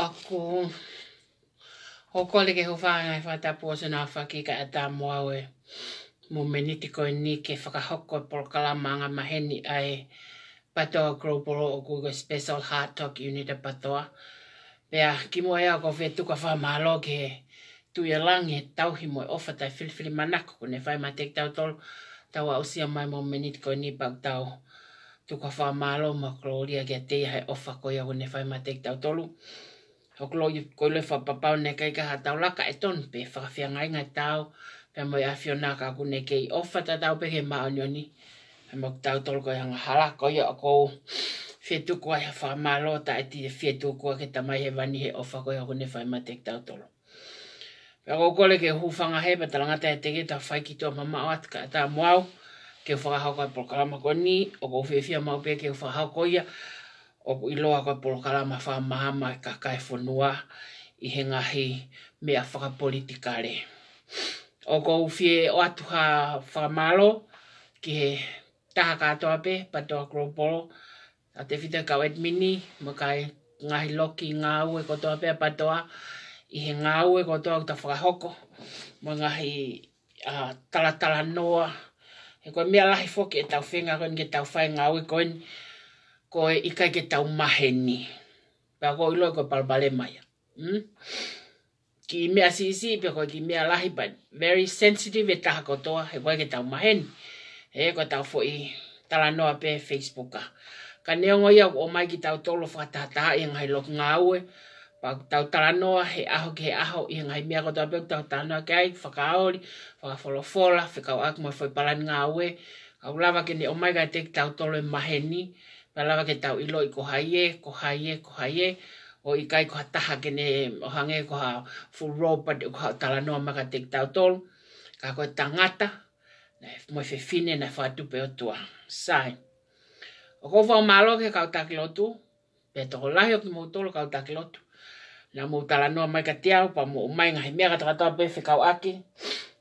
aku hokole ke hufanga i e whatapu o sena whaki ka a tā moawe. Mō meniti koe ni ke whakahoko e por kalamanga maheni ai patoa kroporo o kuiko special heart talk unit a patoa. Pea, ki mo ea ko whetu ka whamalo ke tu e langi e tauhi mo e ofa tai filifili manako kune whai ma tek tau tolu tau a usia mai mō meniti koe ni pak tau tu ka whamalo mo kloria ke te iha ofa koe ia kune whai ma tek tau tolu hoklo i koe lefa papau ne kai kaha tau laka e ton pe whakawhia ngai ngai tau pe moi a whio nā kei ofa ta tau pe he maa unioni e mok tau tolu koe hanga hala koe o kou whetu koe he whamalo ta e ti whetu koe ke tamai he vani he ofa koe a kune whai matek tau tolu Pea kou kole ke hūwhanga he, pa talangata e teke ta whai ki tua mama oat ka tā muau, ke whakahau koe polkarama koe ni, o kou whiwhia pe ke whakahau koe ia, o i loa koe polo kalama wha mahama e ka kai whanua i he ngahi mea whakapolitikare. O ko uwhie o atuha whamalo ki he taha katoa pe, patoa kropolo, a te whita kau edmini, ma kai e ngahi loki ngā ue kotoa pe, patoa i he ngā ue kotoa kuta whakahoko, ma ngahi a, tala tala noa, he koe mea lahi foki e tau whenga koen ke tau whai ngā ue koen, ko e kai ke tau mahe ni. Pea ko ilo e ko palpale mai. Mm? Ki mea sisi, pe ko ki mea lahi, but very sensitive e taha kotoa, he koe ke tau mahe ni. He ko tau fo i tala noa pe Facebooka. Ka neongo ia o mai ki tau tolo whakatahataha i ngai loku ngā ue, pa tau tala noa he aho ki he aho i ngai mea kotoa pe tau tala noa ke ai, whakaori, whakafolofola, whikau aku mai fwoi palani ngā ue, ka ulawa ke ne o mai tau tolo e mahe la lava ke tau ilo i ko haie, ko haie, ko haie, o i kai ko ha taha ke ne o hange ko ha full rope, ko ha tala noa maka te tau tolu, ka ko tangata, na e mo fe fine na fa e tupe o tua, sai. O ko fa o malo ke kau taki lotu, pe toko lahi ki mo tolu kau taki lotu, na mo tala noa maka te au, pa mo mai ngahi mea kata katoa pe fe kau aki,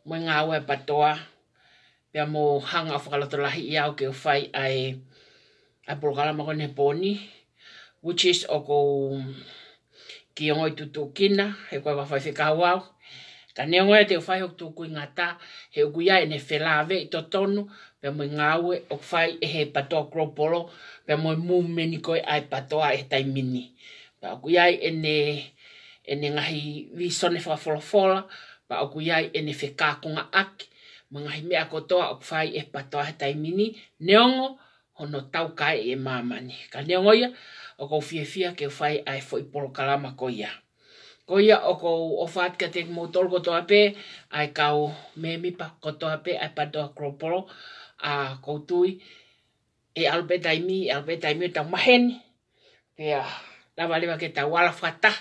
mo inga aue patoa, pe mo hanga o whakalotolahi i au ke o fai ai, a programa ko ne poni which is o ko ki o tu tu kina e ko va fai ka wa ka ne o e te fai ok tu ku ngata he ku ya e ne felave to tonu pe mo ngawe o fai e he pato cropolo pe mo mu meni ko ai pato a e tai mini pa ku ya e ne e ne ngahi vi sone fa fola fola pa ku ya ne fe ka ko nga ak Mga ngahi me a ko to a o fai e pato a tai mini ne ono tau kai e mamani. Ka ne ngoia, o kou fia fia ke whai ai fwoi polo kalama ko ia. Ko ia o kou o whaat ka teke mo tolu koto ape, ai kau me mi pa koto ape, ai padoa kro polo, a kou tui, e albe daimi, e albe daimi o tau maheni, e a lawa lewa ke tau wala whata,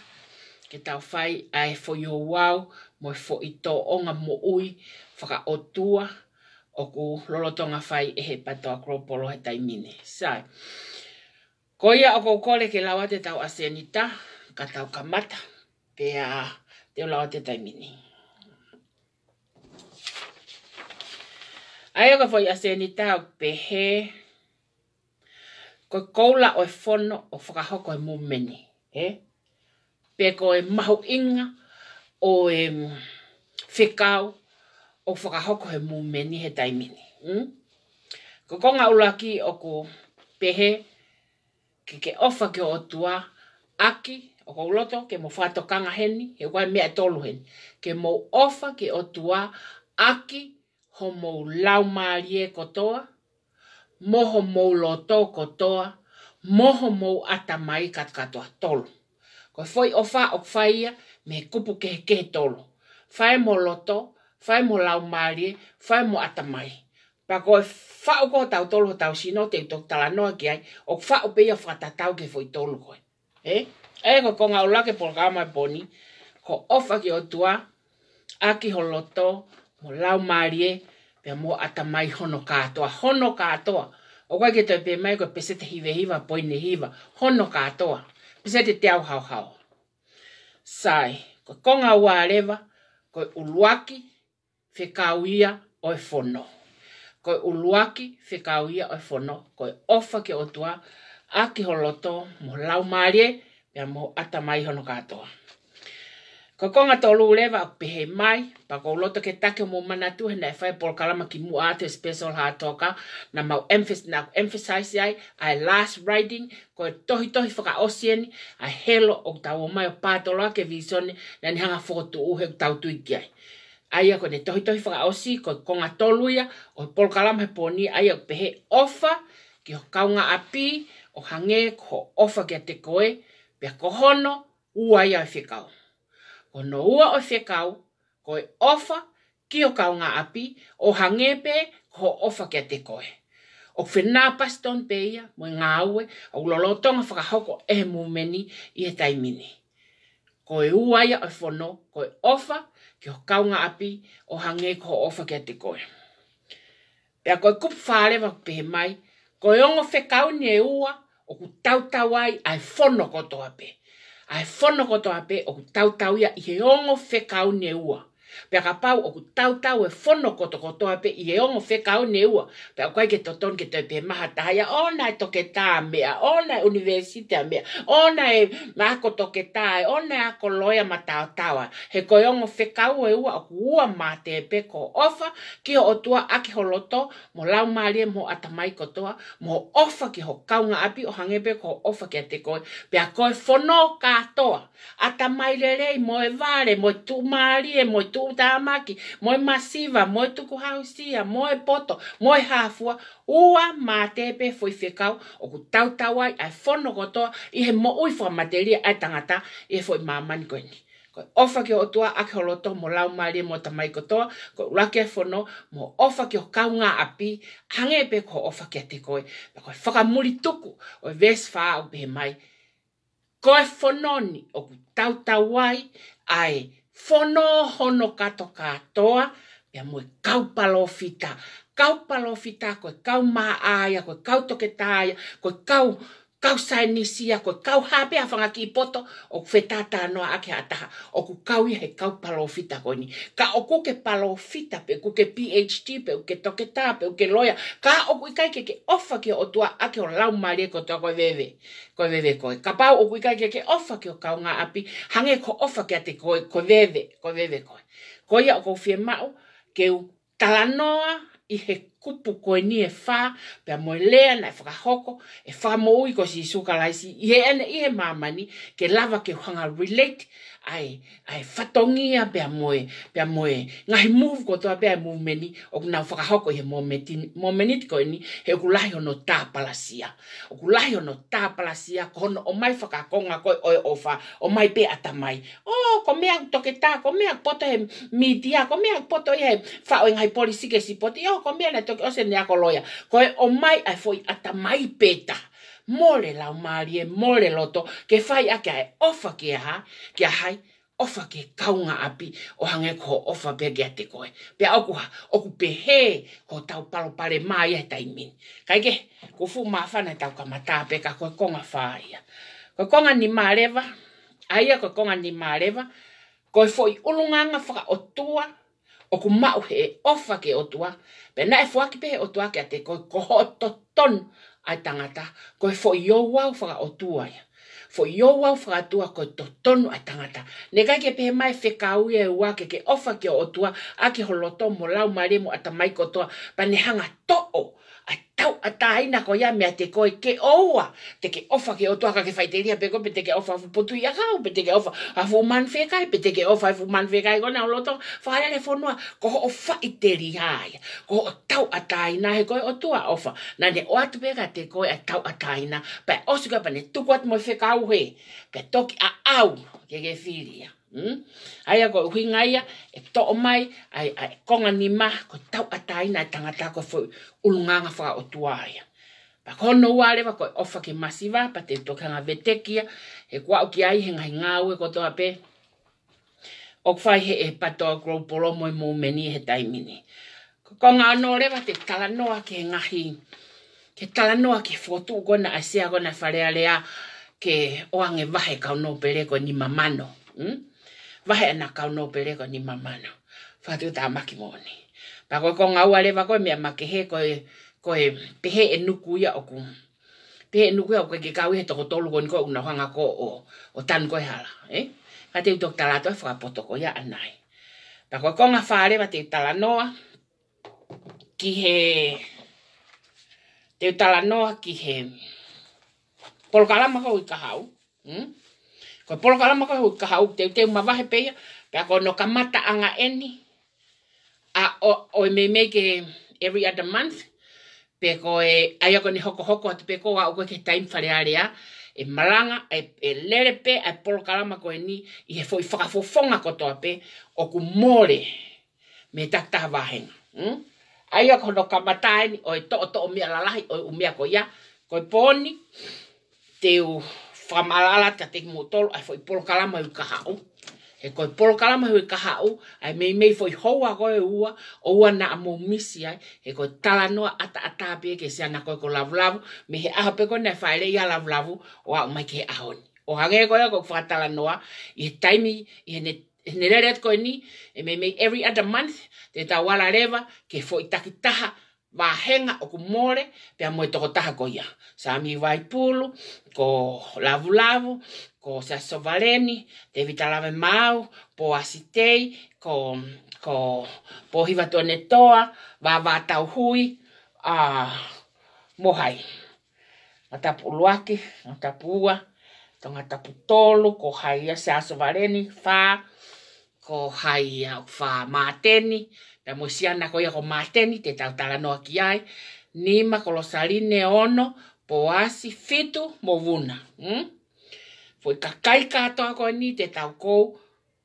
ke tau whai ai fwoi o wau, mo fwoi to onga mo ui, whaka o tua, o ku lolotonga fai e he pato akropolo he taimine. Sae. Ko ia o kore ke lawa te tau asenita, ka tau kamata, pea te lawa te taimine. Ai aga foi asenita o pe he, ko koula o e fono o whakahoko e mumeni. Eh? Pe ko e mahu inga o e fekau, o whakahoko he mū meni he taimini. Mm? Ko konga ulaki o ko pehe ke ke ofa ke o tua aki o ko uloto ke mo whatokanga heni he wai mea tolu heni. Ke mo ofa ke o tua aki ho mo lau marie kotoa moho mo loto kotoa moho mo atamai katkatoa tolu. Ko foi ofa o faia me kupu ke ke tolu. Fai mo loto fai mo lau mali, fai mo atamai. Pa ko e fao tau tolu tau sino te utok tala noa ki ai, o fao pe ia whakatatau ke fo i tolu koe. E? Eh? E ko konga ula ke polka ama e poni, ko ofa ki otua, a ki holoto, mo lau mali e, pe mo atamai hono katoa, hono katoa. O koe ke toi pe mai koe pesete hiwe hiwa, poine hiva, hono katoa. Pesete te au hau hau. Sai, ko konga ua areva, ko uluaki, whekauia o e whono. Ko e uluaki whekauia o e whono, ko e ofa ke otua, a ke holoto mo lau maare, pia mo ata mai hono katoa. Ko konga tō lū lewa ak pihei mai, pa ko uloto ke take mō manatu hena e whae pol kalama ki mu ātu e special hātoka, na mau emphasis, na emphasize ai, ai last riding, ko e tohi tohi whaka osieni, ai helo o tau o mai o pātoloa ke visione, na nihanga whakotu uhe o tau tuiki ai aia ko ne tohi tohi whaka osi, ko konga toluia, o polo kalama he poni, aia ko pehe ofa, ki ho kaunga api, o hange, ko ho ofa kia te koe, pia ko hono, ua ia o e whekau. Ko no ua o whekau, ko e ofa, ki ho kaunga api, o hange pe, ko ho ofa kia te koe. O whenā paston pe ia, mo i ngā aue, o ulolotonga whakahoko e mūmeni i e taimini. Ko e ua ia o e whono, ko e ofa, ko e ofa, ki ho kaunga api o hange ko ofa kia koe. Pea koe kupu whaare wa pehe mai, koe ongo fe kauni e ua o ku tautau ai ai fono koto ape. Ai fono koto ape o ku tautau ia i he ongo fe kauni e ua pe ka pau o ku tau tau e fono koto koto a pe i e ono fe kau ne ua pe a koe ke toton ke te pe maha tahaya ona e toke tā mea ona e universite a mea ona e mako toke tā e ona e ako loya ma tau tau he koe ongo fe kau e ua o ku ma te e pe ko ofa ki ho otua a ki holoto mo lau maria mo atamai kotoa mo ofa ki ho nga api o pe ko ofa ki a te koe pe a koe fono katoa atamai lerei mo e vare mo tu maria mo tu uta maki mo masiva, moe tuku hausia, moe poto, mo hafua, ua mate pe foi whikau, o ku tau ai fono goto i he mo ui fo materia, ai tangata, i he fui mamani koini. Ko ofa ke o tua ake o loto mo lau maari mo tamai kotoa, ko ulake fono mo ofa ke o kaunga api, hange pe ko ofa ke a te koe, pa koe whakamuri tuku o i fa wha au pe mai. Koe whononi o ku tau tau wai ai fono hono kato katoa, ya mwe kau palofita, kau palofita, koe kau maa aya, koe kau toketa aya, koe kau kau sai nisi ya ko kau hape a fanga ki poto o feta ta no ake ke ataha o ku kau i he kau palo fita ni ka o ku ke palo pe ku ke phd pe ku ke toke pe ku ke loya ka o ku kai ke ke ofa ke o tua ake o lau mari ko to koe veve ko veve ko ka pa o ku kai ke ke ofa ke o kau nga api hange ko ofa ke te ko koe veve ko veve ko ko ya o ku fie mau ke u talanoa i he kupu koe ni e whā, pia moe lea na e whakahoko, e whā mo ui ko si suka laisi, i he ene i he mamani, ke lava ke hanga relate, ai ai fatongi a pe moe pe moe ngai move ko to pe move meni o na fa ho ko he momenti momenti ko ni he ku lai ono ta palasia o ku lai ono ta palasia kon o mai fa ka konga ko o ofa o mai pe ata mai o ko me ak to ta ko me ak poto he mi dia ko me ak poto he fa o ngai polisi ke si poti o ko me na to o se ne ko loya ko o mai ai foi ata mai peta ta mole lau mari e mole loto ke fai a ke ai ofa ke ha ke hai ofa ke kaunga api o hange ko ofa pe ke te koe pe aku ha oku pe he ko tau palo pare mai e tai min kai ke fu ma fa na tau ka mata ka ko konga faia ko konga ni mareva ai ko konga ni mareva ko foi ulunganga fa o tua o ku mau he ofa ke o tua pe na e fuaki pe o tua ke te ko ko ton ai tangata ko e fo yo wa fo o tua ia fo yo wa fo tua ko to ton ai tangata ne ga ke pe mai fe ka u e wa ke ke ofa ke otua tua a ke holoto mo lau mare mo ata mai ko to pa ne hanga to o ai tau a tai na ko ya me te ko e ke oa te ke ofa ke o toa ka ke fai te ria pe ko te ke ofa fu potu ya ka pe te ke ofa a fu man fe kai pe te ke ofa fu man fe kai ko na o loto fa ya le fonua ko ho ofa i te ria ya ko o tau a tai na he ko o toa ofa na ne o atu pe ka te ko e tau a tai na pe o suka pa ne tu kwat mo fe kau he pe toki a au ke ke firia Mm? Ai ako hui ngaya, e to o mai, ai, ai konga ni ma, ko tau atai na e tangata ko fu ulunganga wha o tuaia. Pa kono wale wa ko e ofa ke masiva, pa te tokanga vetekia, he kua o ki ai hengahi ngāwe ko to ape. O kwhai he e patoa grow poromo e mōmeni he taimini. Ko konga anō rewa te talanoa ke ngahi, ke talanoa ke fotu gona asea gona wharealea ke o oange vahe kaunopere ko ni mamano. Mm? vahe ana kau no pelego ni mamano. Fatu ta maki moni. Pa ko ko ngau ale va ko mi amake he ko ko pehe e nuku ya oku. Pehe e nuku ya oku e ke kau he toko tolu ko ni ko una hanga ko o tan ko hala, eh? Ka te doktor la to fa poto ko ya anai. Pa ko ko nga fare te tala noa ki he te tala noa ki he. Polkalama ko ikahau, hm? ko polo ka lama ka hui ka hau te te ma wahe peia pea ko no kamata anga eni a o o me me every other month pe ko e ai ni hoko hoko at pe ko wa ko ke time fare area e malanga e, e lere pe a polo ka lama ko eni i e foi faka fo fonga o ku more me tak ta wahen mm? ai e e ko no kamata eni oi e to to o me la lahi o me ko ya ko poni teu whamalala ta te motolo ai foi polo kalama u kahao. He koi polo kalama hui kahao, ai mei mei foi houa goe ua, o ua mo amu misi ai, he koi tala noa ata ata pie ke se ana koi ko lavu lavu, me he aha peko nei whaere ia lavu lavu, o a umai ke he ahoni. O hangei ko ako whatala noa, i taimi, i he ne Nereret koe ni, e me me every other month, te tawala reva, ke fo itaki vahenga o ku more pe a moe tokotaha ko ya Sa mi vai pulu, ko lavu lavu, ko sa sovaleni, te vitalave mau, po asitei, ko, ko po hiva tone toa, va va tau hui, a mohai. ata tapu luaki, a tapu ua, tonga tapu tolu, ko hai ia sa sovaleni, fa, ko hai fa mateni, e mo si ana ko ia ko mateni te tau tala noa ki ai, ni ma kolosaline ono po asi fitu mo vuna. Mm? Foi kakai katoa ko ni te tau kou,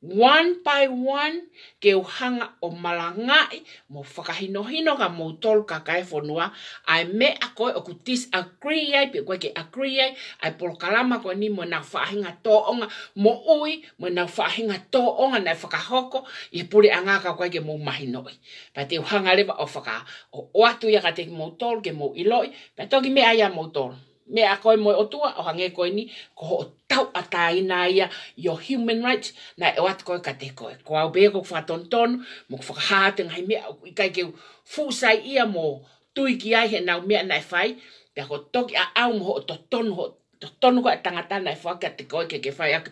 one by one ke uhanga o malangai mo whakahinohino ga mo tol ka kai whonua ai me a koe o ku disagree ai pe koe ke agree ai ai polo kalama koe ni mo na whahinga tō onga mo ui mo na whahinga tō onga na whakahoko i puri a ngā ka koe ke mo mahinoi pa te uhanga lewa o whaka o oatu ia ka te mo tol ke mo iloi pa toki me aia mo tol me a koe moe o tua, o hange koe ni, ko ho tau ataina ia, yo human rights, na e wat koe ka te koe. Ko au beko kwa ton ton, mo kwa hātung hai mea, i kai keu fūsai ia mo tui ki ai he nau mea nai whai, te ako toki a au mo ho to ton ho, to ton koe tangata nai whai ka te koe ke ke whai aku.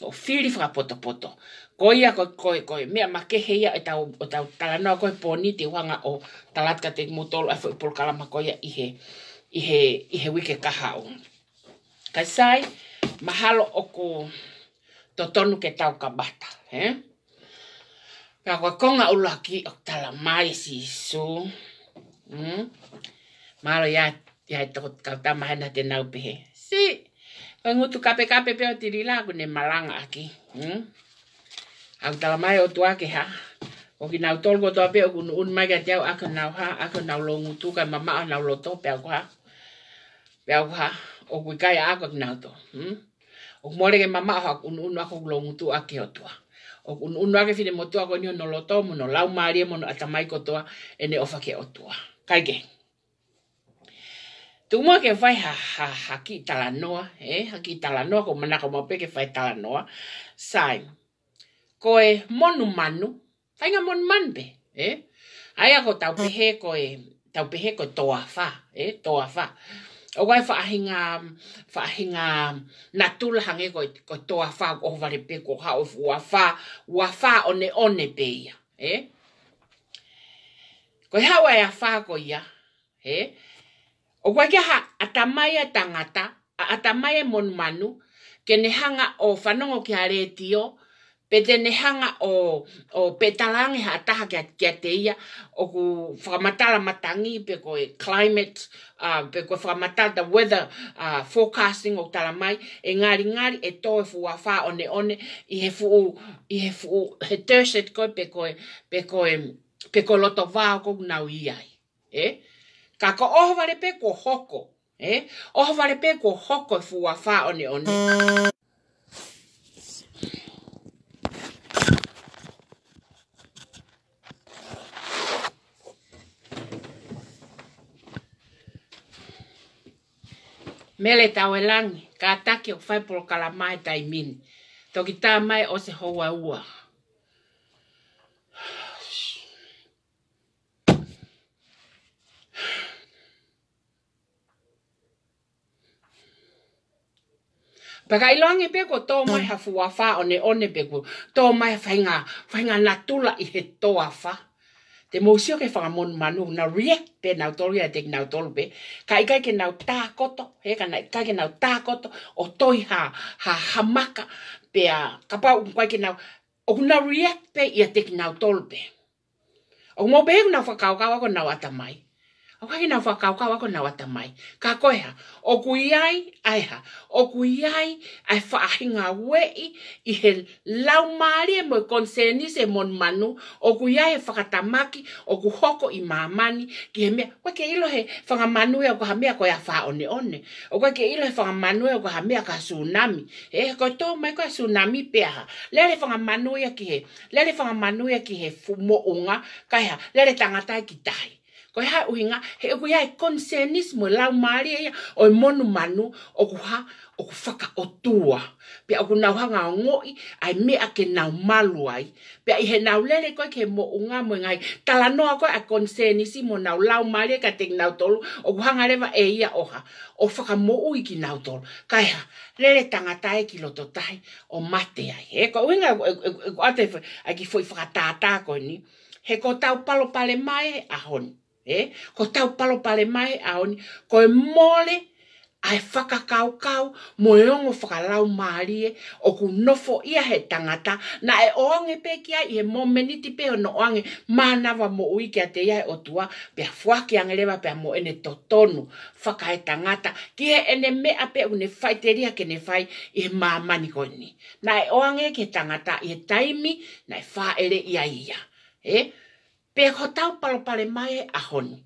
O whiri whaka poto poto. Ko ia koe koe koe, mea ma ke heia e tau, o talanoa koe pōni te wanga o talatka te mutolo, a fwe pulkalama koe ia i he. i he, i he wike kahau. Kai sai, mahalo oku ko tō tonu ke tau ka bata. He? Pea koe konga ulaki o tala mai si su. Mm? Mahalo ia, ia e toko ta tamahana te nau pehe. Si, koe tu kape kape peo tiri lagu ne malanga aki. Mm? Au tala mai o tuake ha. O ki nau tolgo toa peo kunu un mai ka te au ako nau ha, ako nau lo tu kai mama au nau lo tō peo ha. pe au o kui kai a ako tina hoto. Hmm? O kumore ke mama o haku unu unu ako kulo ngutu a ke hotua. O kunu unu ake fine motua ko nio noloto mu no lau maria mu no atamai kotoa ene ofa ke otua. Kai ke. Tu mua ke fai ha, ha, ha ki talanoa, eh? ha ki tala ko manako mape ke fai talanoa. noa. Sae, ko e monu manu, fai nga monu manpe. Eh? Aia ko tau pehe ko e, tau pehe ko toa fa, eh? Toa fa o wai fa hinga fa hinga na tul hange ko ko to afa o vale pe ko ha o wa fa wa fa one one pe ya eh? ko ha wa ya fa ko ya eh? o wa ke ha atamai atangata atamai e mon manu ke ne hanga o fanongo ki aretio pe te nehanga o, o pe talangi ha taha kia, kia te o ku whakamatala matangi pe ko e climate, pe ko whakamatala the weather uh, forecasting o tala mai, e ngāri ngāri e tō e fuwa wha one one, i he fuu, i he fuu, he tērset koe pe koe, pe koe, pe koe loto vāo kou nau iai. Eh? Ka ko pe ko hoko, eh? ohwarepe ko hoko fuwa wha one one. mele tau e langi, ka atake o whaipolo kala mai tai mini. Toki tā mai o se hoa ua. Paka ilangi peko tō mai hafu wa wha one one peko, tō mai whainga, whainga natula i he toa wha te mōsio ke whakamon manu na riek pe na tolu ia teki nau tolu pe, ka ikai ke nau tākoto, he ka na kai ke nau tākoto, o toi ha, ha hamaka pe a kapau kai ke na o na riek pe ia teki nau tolu pe. O mō pehe kuna whakaukawa ko nau atamai. mai. A wahi na fwa kau kau wako na wata mai. Ka koe O kui ai, ha. O kui ai, ai fwa ahi ngā wei. I he lau maari e moe konseni se e mon manu. O kui ai e whakatamaki. O ku hoko i mamani. Ki he mea. Kwa ke ilo he whanga manu e o kua hamea koe wha one one. O kwa ke ilo he whanga manu e o kua hamea ka tsunami. E he koe tō mai koe tsunami pe aha. Lele whanga manu e ki he. Lele whanga manu e ki he fumo unga. Kai ha. le tangatai e ki tahi ko ha uhinga he ku e ya concernismo la maria e ya o e monu manu o ku ha o ku faka o tua pe aku na ha nga ngoi ai me a ke na malu ai pe i he na lele ko ke mo unga mo ngai tala no ko a concernismo nau la maria ka te nau tolu o ku ha nga leva e oha o faka mo ui ki na tolu ka ha lele tangata e ki loto tai o mate ai he ko uhinga ko ate ai ki foi faka tata ko ni he ko tau palo pale mai a honi e ko tau palo pale mai aoni ko e mole ai faka kau kau mo e ongo faka lau maalie o ku nofo ia he tangata na e onge pe kia i he mo meniti pe ono mana manawa mo ui kia te ia e o tua pe fuaki angelewa pe mo ene totonu faka he tangata ki he ene mea pe une fai te ria ke ne fai i he maamani koni na e oange ke tangata i he taimi na e faa ere ia ia e eh? pe ho tau palo pale mai a honi.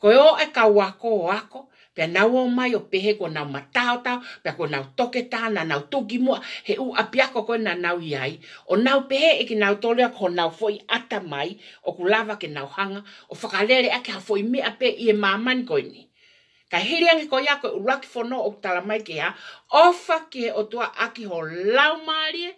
Ko e o e ka wako o ako, pe nau o mai o pehe ko nau matau tau, pe ko nau toke tā, na nau tuki mua, he u apiako ko na nau iai, o nau pehe e ki nau tolea ko nau foi ata mai, o ku lava ke nau hanga, o whakalere a ha foi mea pe i e maman ko ini. Ka hiriangi ko ia ko uraki whono o kutala mai ke a, ofa ki o tua aki ho lau maarie,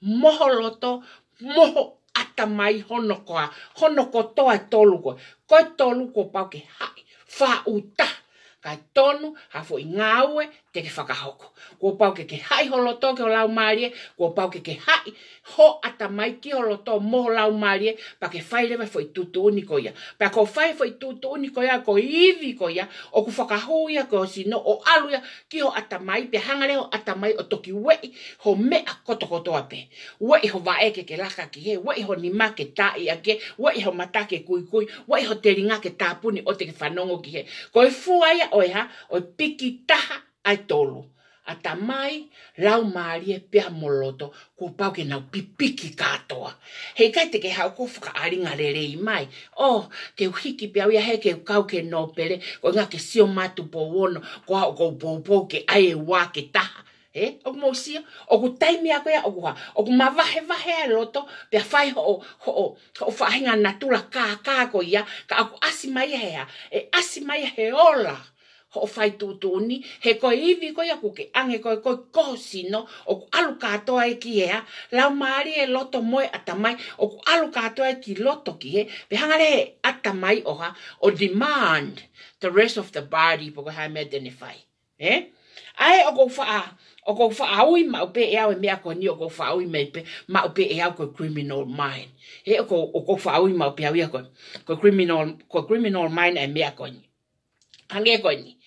moho loto, moho ata mai hono koa, hono ko toa e tolu koe, koe tolu ko pauke hai, fa utaha kai tonu hafo i ngā te ke hoko Kua pau ke ke hai holoto ke o lau maria, kua pau ke ke hai ho ata mai ki holoto mo ho lau maria, pa ke whairewa fo i tutu uniko ia. Pa ko whai fo tutu uniko ia, ko iwi ko ia, o ku whakahu ia, ko sino o alu ia, ki ho ata mai, pe hangare ho ata mai o toki wei, ho mea koto koto ape. Wei ho vae ke ke laka ki he, wei ho nima ke ta i ke wei ho mata ke kui kui, wei ho teringa ke tapuni o te ke whanongo ki he. Ko e fua ia, oe o oe piki taha ai tolu. A ta mai, rau maari e pia moloto, ku pau ke nau pipiki katoa. Hei kai te ke hau kofuka ari ngā re mai. o te uhiki pia ia he ke kau ke nopele, ko nga ke sio matu po wono, ko hau kou pou pou ke ai e wā ke taha. He, eh? oku mousia, oku taimi a koea oku ha, oku ma vahe vahe a loto, pia fai ho o, ho o, ho o whahinga natula kā ko ya ka aku asimaia hea, e asimaia he ola ho fai tu tuni he ko ivi ko ya kuke ange ko ko sino o alukato ai e ki ea la mari e loto moe atamai o alukato ai e ki loto ki e pe hangare atamai oha o demand the rest of the body po go hai me identify eh ai o ko fa o ko fa ai ma pe e ea me ko ni o ko fa ai me pe ma pe ea ko criminal mind he ko o ko fa ai ma pe ia ko ko criminal ko criminal mind e me ko ni Hangi ni.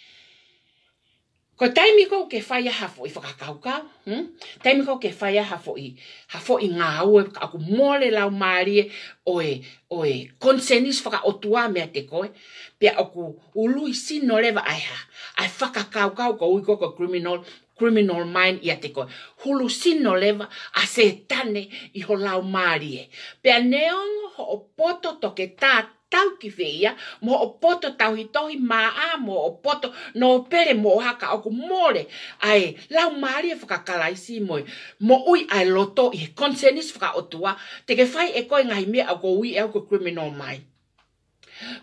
Ko taimi kou ke whaia hafo i whakakau ka. Hmm? Taimi kou ke whaia hafo i hafo i ngā ue. Aku mole lau maari o e, o e konsenis whaka o mea te koe. Pea aku ului sino lewa ai ha. Ai whakakau ka uka ui koko criminal criminal mind ia te koe. Hulu sino lewa a se tane i ho lau maari e. Pea neong ho o poto toke tātou tau ki whea, mo o poto tau i tohi mā mo o poto, no pere mo o haka o ku more, ae, lau maari e whakakala i si moi, mo ui ae loto i he consenis whaka o tua, te ke whai e koe ngai mea a go ui e o ku criminal mai.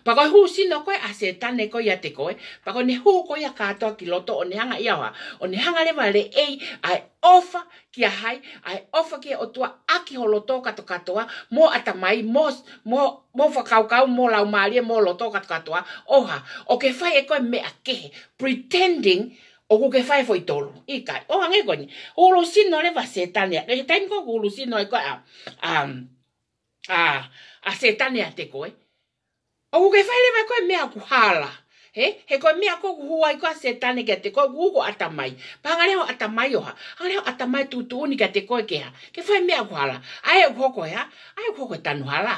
Pako hu sino koe a se tane koe ya te koe. Pako ne hu koe a katoa ki loto o ne hanga iawa. O ne hanga le vale ei ai ofa ki a hai. Ai ofa ki o tua aki ho loto kato katoa. Mo atamai, mo, mo, mo whakaukau, mo lau maria, mo loto kato katoa. Oha, o ke fai e koe me a kehe. Pretending o ku ke fai foi tolu. I kai, o hange koni. Ulu sino le va se tane. Ke taimiko ulu sino e koe a... a setane a te koe. O ke whaere mai koe me ku hala. He, he koe me koe ku huwai koe se tane te koe ku atamai. ata mai. Pangare atamai ata mai oha. Pangare ho ata mai tutu uni kia te koe keha. Ke whaere mea ku hala. Ae u hoko hea. Ae u hoko tanu hala.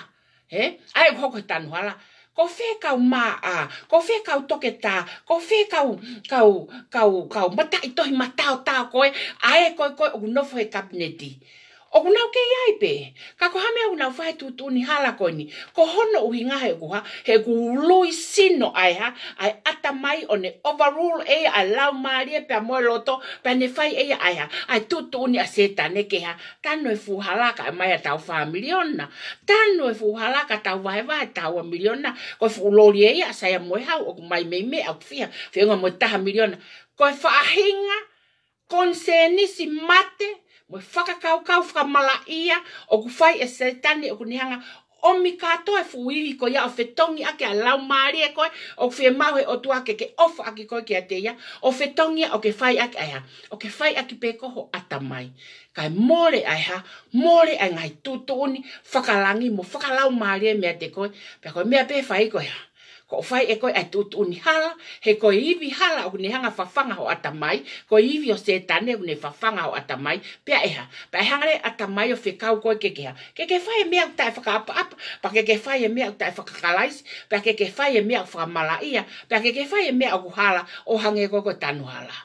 He, ae u hoko tanu hala. Ko whē kau mā a, ko whē kau toke tā, ko whē kau, kau, kau, kau, mata i tohi matau tā koe, Ai koe koe u nofo e kapneti. He, O kuna o kei ai pe. Ka ko hame au nau whae tutu ni hala koini. Ko hono uhi ngā he kuha. He ku lui sino ai ha. Ai ata mai o ne overrule e a lau maria e pe a moe loto. Pe ne whai e ai ha. Ai tutu ni a seta ne ke ha. Tano e fu halaka mai a tau wha miliona. Tano e fu halaka tau wae wae tau a miliona. Ko e fu lori e a saia moe hau. O ku mai mei me au kufia. Fiunga moe taha miliona. Ko e whaahinga. Konsenisi mate. Konsenisi mate. Mo faka kau kau faka mala ia o ku fai e setani o ku nihanga o mi kato e fuiri ko ia o fetongi ake a lau maari e koe o ku fie mau he o tu ake ke ofa ake koe ke a teia o fetongi o ke fai ake aia o ke fai ake pe koho ata mai kai more ai ha more ai ngai tutuni faka langi mo faka lau maari e mea te koe pe koe mea pe fai koe ha ko fai e koe atu tu ni hala he ko ivi hala o ni hanga fafanga ho atamai ko ivi o setane o ni fafanga ho atamai pea eha pa e hanga le atamai o fekau koe ke keha ke ke fai e mea utai faka pa apa pa ke ke fai e mea utai faka kalais pa ke ke fai e mea faka mala ia pa ke ke fai e mea o hala o hange koko tanu hala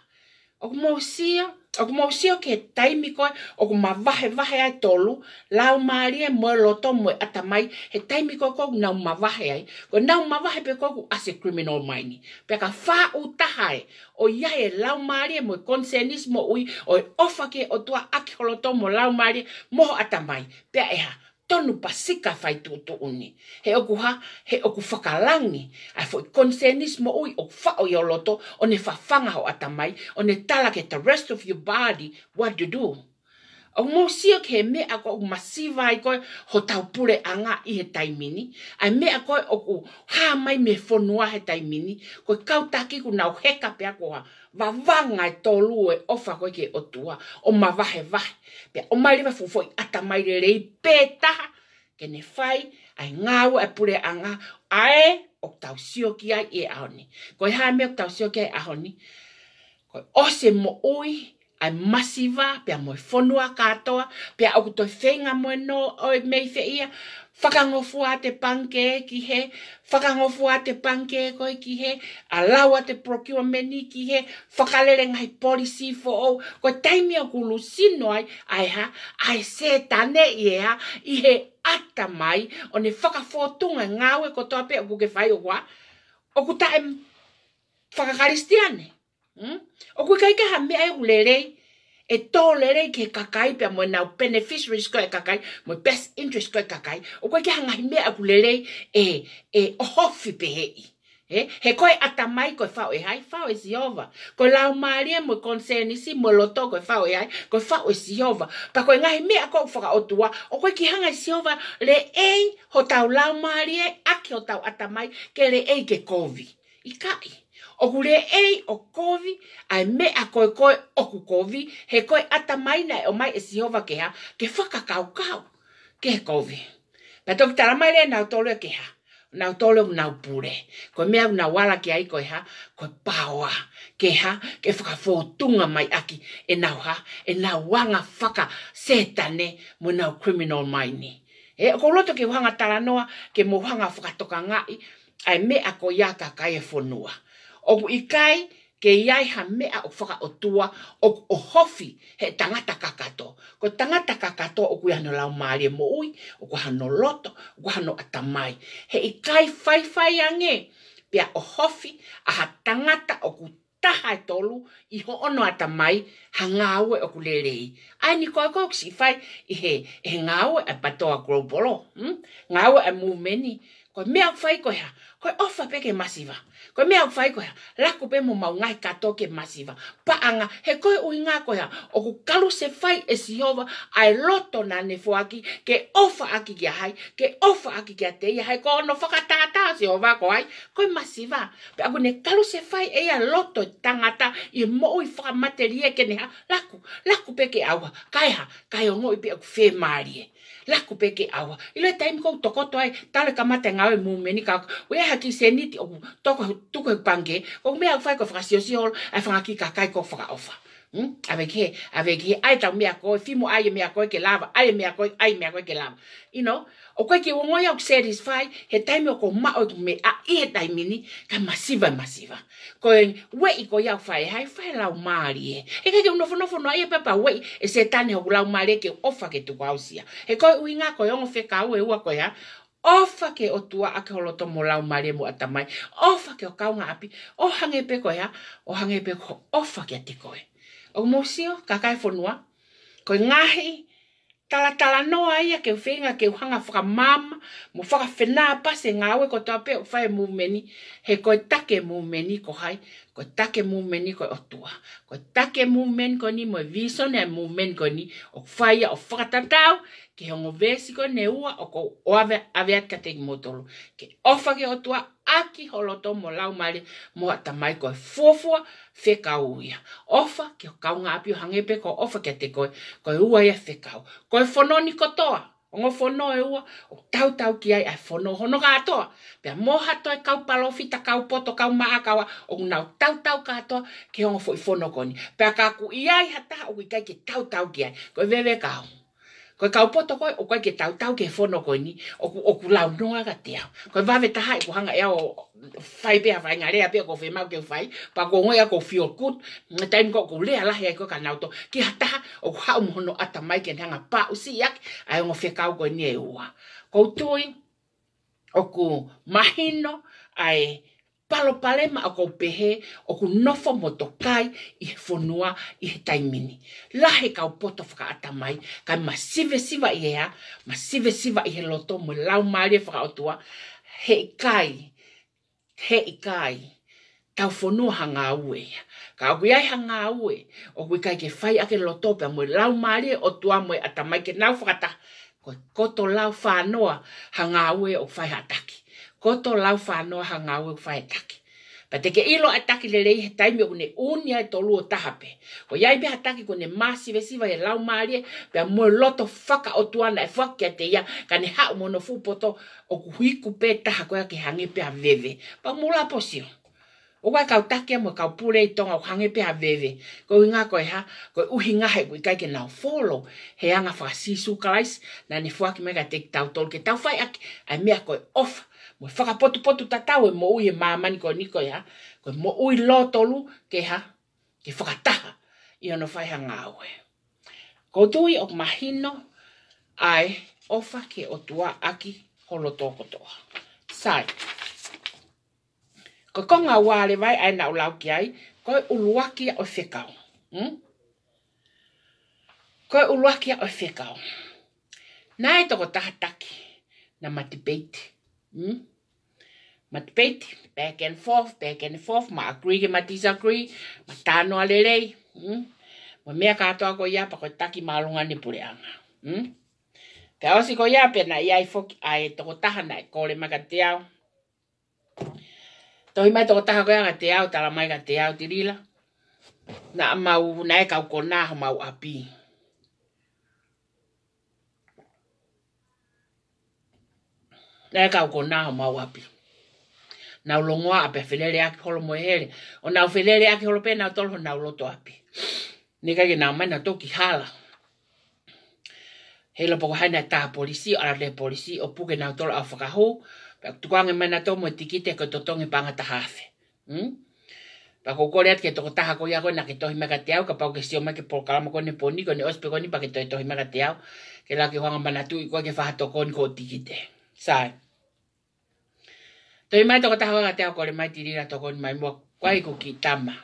o mo sia o ko mau sio ke taimi koe, o ko ma vahe vahe ai tolu, lau maari e moe loto moe atamai, he taimi koe koe nau ma vahe ai, ko nau ma vahe pe koe ase criminal maini. Pe ka wha u tahae, o iae lau maari e moe konsenismo ui, o e ofake o tua aki holoto mo lau maari e, moho atamai, pe eha tonu pasika fai tuto uni. He oku ha, he oku whakalangi. Ai foi konsenis mo ui o whao i o loto, o ne whawhanga ho atamai, o ne talake the rest of your body, what you do o mo sio ke me a ko masiva i ko ho tau pure anga i he taimini. A me a ko o ku ha mai me fonua he taimini. Ko i kau ku nau heka pe a ko ha. Va vanga e tolu e ofa ko ke o tua. O ma vahe va pe o mai rewa fufoi ata mai re rei pētaha. Ke ne fai a i ngau e pure anga. A e o tau sio ki ai e ahoni. Ko ha me o tau sio ki ai e ahoni. Ko i ose Ko i ose mo ui ai masiva pe mo fonua katoa pe au to fenga mo no o me fe ia fakango fuate panke ki he fakango fuate panke ko ki he alawa te procurement ki he fakalele ngai policy fo o ko taimi o kulu sino ai ai ha ai se tane ia e i he ata mai o ne fakafotunga ngawe ko tope o ke fai o wa o ku taim fakakaristiane Hmm? O kui kai ke ha mea e ulerei, e tō lerei ke kakai pia mo nau beneficiaries koe kakai, mo best interest koe kakai, o kui ke ha ngahi mea e ulerei e, e ohofi pehei. He, he koe atamai koe fao e hai, fao e si hova. Koe lau maria mo konseni si mo loto koe fao e hai, koe fao e si hova. Pa koe ngahi mea koe ufaka o tua, o koe ki hanga si hova le ei ho tau lau maria, aki ho tau atamai, ke le ei ke kovi. Ikai. Ikai o hure ei o kovi, ai me a koe koe o ku kovi, he koe ata mai nai o mai e si hova keha, ke whaka kau kau, ke he kovi. Pa toki tara mai le nau tolu e keha, nau tolu um nau pure, koe mea um nau wala ke ai koe ha, koe paoa keha, ke whaka fōtunga mai aki e nau ha, e nau wanga whaka setane mo nau criminal mai ni. E, ko loto ke wanga tala noa, ke mo wanga whakatoka ngai, ai me a ko ia ka kai e whonua o pu ikai ke iai ha mea o whaka o tua o, o hofi he tangata kakato. Ko tangata kakato o kui hano lau maari e mo ui, o kui hano loto, o kui hano atamai. He i ikai whaiwhai ange, pia o hofi a ha tangata o ku taha e tolu i ho ono atamai, mai ha ngāwe o ku lerei. Ai ni koe koe kisi whai i he, he ngāwe e patoa grow bolo. Hmm? Ngāwe e Ngāwe e mūmeni koe mea au fai koe ha, koe ofa pe ke masiva. Koe mea au fai koe ha, laku pe mo mau ngai kato ke masiva. Paanga, he koe ui ngā koe ha, o ku kalu se fai e si hova, ai loto na ne fuaki, ke ofa aki kia hai, ke ofa aki kia te ia hai, koe ono whakatata se hova koe hai, koe masiva. Pe aku ne kalu se fai e ia loto tangata, i mo ui whakamateria ke ne ha, laku, laku pe ke awa. kai ha, kai ongo i aku fe Kai lakube ke awa ilo taimi kou toko toe tale kamata ngawe mumeni kak we haki seniti om toko tuko pange ko me au fai ko frasiosiol afanga ki kakai ko fra ofa Hmm? avec he avec he ai tau mea koe fimo ai mea koe ke lava ai mea koe ai mea koe ke lava you know o koe ke wongoi au satisfy, he taimi o ko mao tu me a i he taimi ni, ka masiva masiva. Ko e we i ko iau fai hai, fai lau maari e. He kei ke unofo nofo no ai e pepa we i, e se tane o lau maari ke ofa ke tu kau sia. He koe ui ngā koe ongo whika au e ua koe ha, ofa ke o tua a ke holoto mo lau maari e mu atamai, ofa ke o kaunga api, o hange pe koe ha, o hange pe koe, ofa ke a koe. O mousio, kakai fonua, koe ngahi, tala tala no ai ke finga ke hanga fra mam mo fra fena pa se ngawe ko tope fa movement he ko take movement ko hai ko take movement ni ko otua ko take movement ko ni mo vision and movement ko ni o faia o fatatau ke ho mo vesi ko ne ua o ko o ave ave ka te motoro ke ofa ke otua aki holoto mo lau mali mo ta mai ko fofo fe kauia ofa ke ka unga apio hange pe ko ofa ke te ko ko ua ye fe kau ko fononi ko toa o ngō whono e ua, o tau tau ki ai, ai whono hono ka Pea moha toi kau palofi, ta kau poto, kau maakawa, o ngau tau tau ka atoa, ki o ngō whono koni. Pea kāku i ai hata, o kai ke tau tau ki ai, koe vewe kao. ko ka po to ko o ko ke tau tau ke fono ko ni o ku o ku lau no aga te e e ko va ve ta hai ko hanga ya o fai pe fai ngare pe ko fe mau ke fai pa ko ngoia ko fio kut time ko ko le ala ya ko ka nau to ki hata o ha um hono ata mai ke hanga pa usi yak ai ngo fe ka ko ni e wa ko toi o ku mahino ai palo palema o kou pehe o kou nofo moto kai i he whonua i he taimini. Lahe ka poto whaka atamai, kai ma sive siva i ea, ma siva i he loto mo lau maari e whaka otua, he i kai, he i kai, tau whonua hanga ue Ka aku iai hanga ue, o kui kai ke fai ake loto pe mo lau maari e otua mo atamai ke nau whakata, koe koto lau whanoa hanga ue o whai hataka koto lau whanoa ha ngau e whaetake. Pa te ke ilo a taki le rei he taimi o ne unia e tolu o tahape. Ko iai beha taki ko ne masi ve siva e lau maarie, pe a mua loto whaka o tuana e whaki a te ia, ka ne hau mono fupoto o kuhiku pe taha koea ke hange pe a veve. Pa mula posio. O kai kau taki a mua kau pule i tonga o hange pe a veve. Ko i ngā koe ha, ko i uhi ngā he kui kaike nao folo, he anga whaka sisu kalais, na ne fuaki mega te tau tolu ke tau whai aki, a mea koe ofa mo faka potu potu tatau e mo ui e mamani ko niko ya, e ko mo ui lotolu ke ha, ke faka taha, i ono fai ha ngāwe. Ko tui o mahino ai ofa ke o tua aki holo tōko toa. Sai. Ko konga wāre vai ai na ulau ki ai, ko e uluaki o whekau. hm Ko e uluaki o whekau. Nā e toko tahataki na mati beiti. Mm? Ma te peti, back and forth, back and forth, ma agree ke ma disagree, ma tano a lelei. Mm? Ma mea katoa ko ia, pa koe taki marunga ni pureanga. Mm? Te osi ko ia, pena ia i foki, a e toko taha na e kore ma ka te au. Tohi mai toko taha ko ia ka te au, tala mai ka te au tirila. Na mau, na e kau kona, mau api. Mm? Le ka ko na ma wapi. Na lo ngwa a pe felele ak holo mo hele. O na felele ak holo pe na tolo na lo to api. Ni ka na ma na to ki hala. Hele po ha na ta polisi ala le polisi o puke na tolo a faka ho. Pa tu ka na to mo tikite ko to tonge pa hafe. Mm? Pa ko ko ke to ta ha ko ya na ke to hima ka te au ka pa ke sio ma ke por kala mo ko ne poni ko ospe ko pa ke to hima te au. Ke la ke ho manatu na ko ke fa to ko tikite sai. Toi mai toko taha waka te akore mai tiri na toko ni mai mo kwai ko ki tama.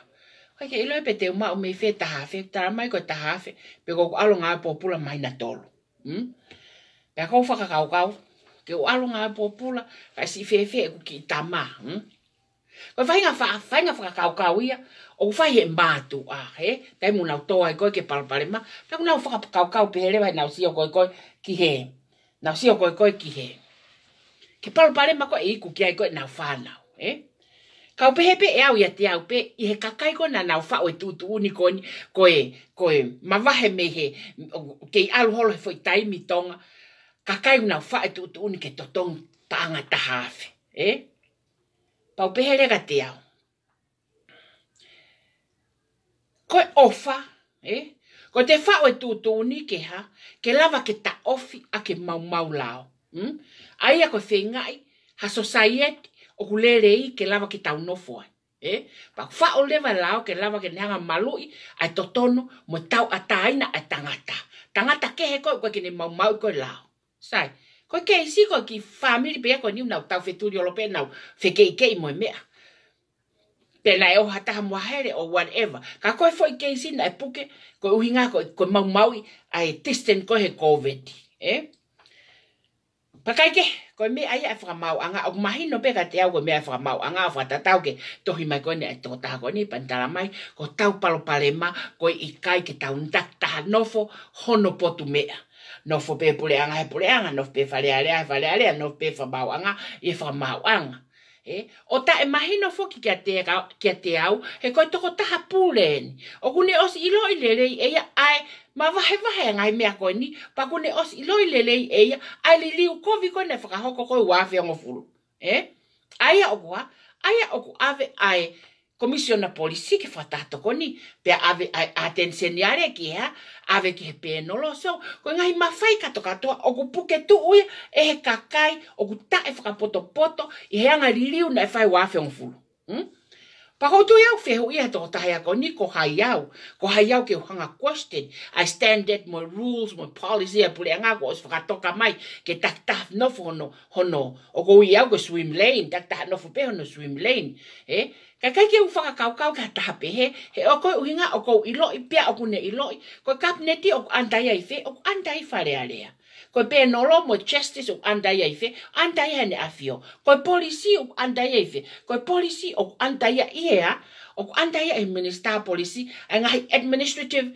Kwai ke iloi pe te uma ume fe taha fe, tara mai koe taha fe, pe ko alo ngā popula mai na tolu. hm Pe kou whaka kau kau, ke o alo ngā popula, kai si fe fe ko ki tama. Hmm? Kwai whainga wha, whainga whaka kau kau ia, o whai he mātu a, he? Tai mu nau toa i koe ke palapare ma, pe kou nau fa kau kau pe herewa na nau sio ko koe ki he. Nau sio koe koe ki he. Nau ke palo pare ma ko e ku ki ai ko na fa na e eh? ka pe pe e au ya te au pe i he ka kai na na fa o tu tu ni ko e ko ma va he me he ke i al holo foi tai mi tong ka kai na fa e tu tu ke to tong ta hafe e eh? pa pe he ga te au ko e ofa e ko te fa o e tu tu ni ke ha ke lava ke ta ofi a ke mau mau lao mm? ai a koe whengai, ha sosaiet, o ku i ke lava ki tau nofo ai. Eh? Pa ku o lewa lao ke lava ke neanga malui, ai totono, mo tau ataina ai tangata. Tangata ke heko koe koe ki mau mau ko lao. Sai, ko ke isi koe ki whamiri pe ako niu nau tau lo pena nau whekei kei moe mea. pela e oha taha mua here o whatever. Ka koe foi ke isi na e puke, koe uhinga ko koe mau maui, ai testen ko he COVID. Eh? pakaike ko me ai afra mau anga og mahi no pega te au me afra mau anga afra tatau ke to hi mai ko ne to ta ko ni pantala mai ko tau palo palema ko i kai ke tau ndak ta nofo hono potu me nofo pe pole anga he pole anga nofo pe fale ale ale fale ale nofo pe fa mau anga e fa mau anga e o ta e mahino fo ki te ka ki te au he ko to ko ta hapulen o kune os ilo ilele e ia ai ma va he va he ngai me ko ni pa kune os ilo ilele e ia ai li li ko vi ko ne fa ko ko wa fe ngo fulu e ai o ko ai o ko ave ai komisiona polisi ke fatato koni pe ave atensen yare ki ha ave ki pe no lo so ko ngai ma fai ka toka to o kupu ke tu u e he kakai o ku ta e fra poto poto i he anga liliu na fai wa fe onfulu hm pa ko tu yau fe ho i to ta ya koni ko ha yau ko ha yau ke hanga question i stand that my rules my policy a e pulia nga ko fra toka mai ke tak ta no fo no ho no o ko yau ko swim lane tak ta no fo pe no swim lane eh Ka kai ke ufanga kau kau ka taha pehe, he o koe uhinga o kou iloi, pia o kune iloi, koe kap neti o kandai ai fe, o kandai fare alea. Koe pe nolo mo justice o kandai ai fe, kandai hane afio. ko polisi o kandai ai fe, koe polisi o kandai ai ea, o kandai ai minister polisi, ai ngahi administrative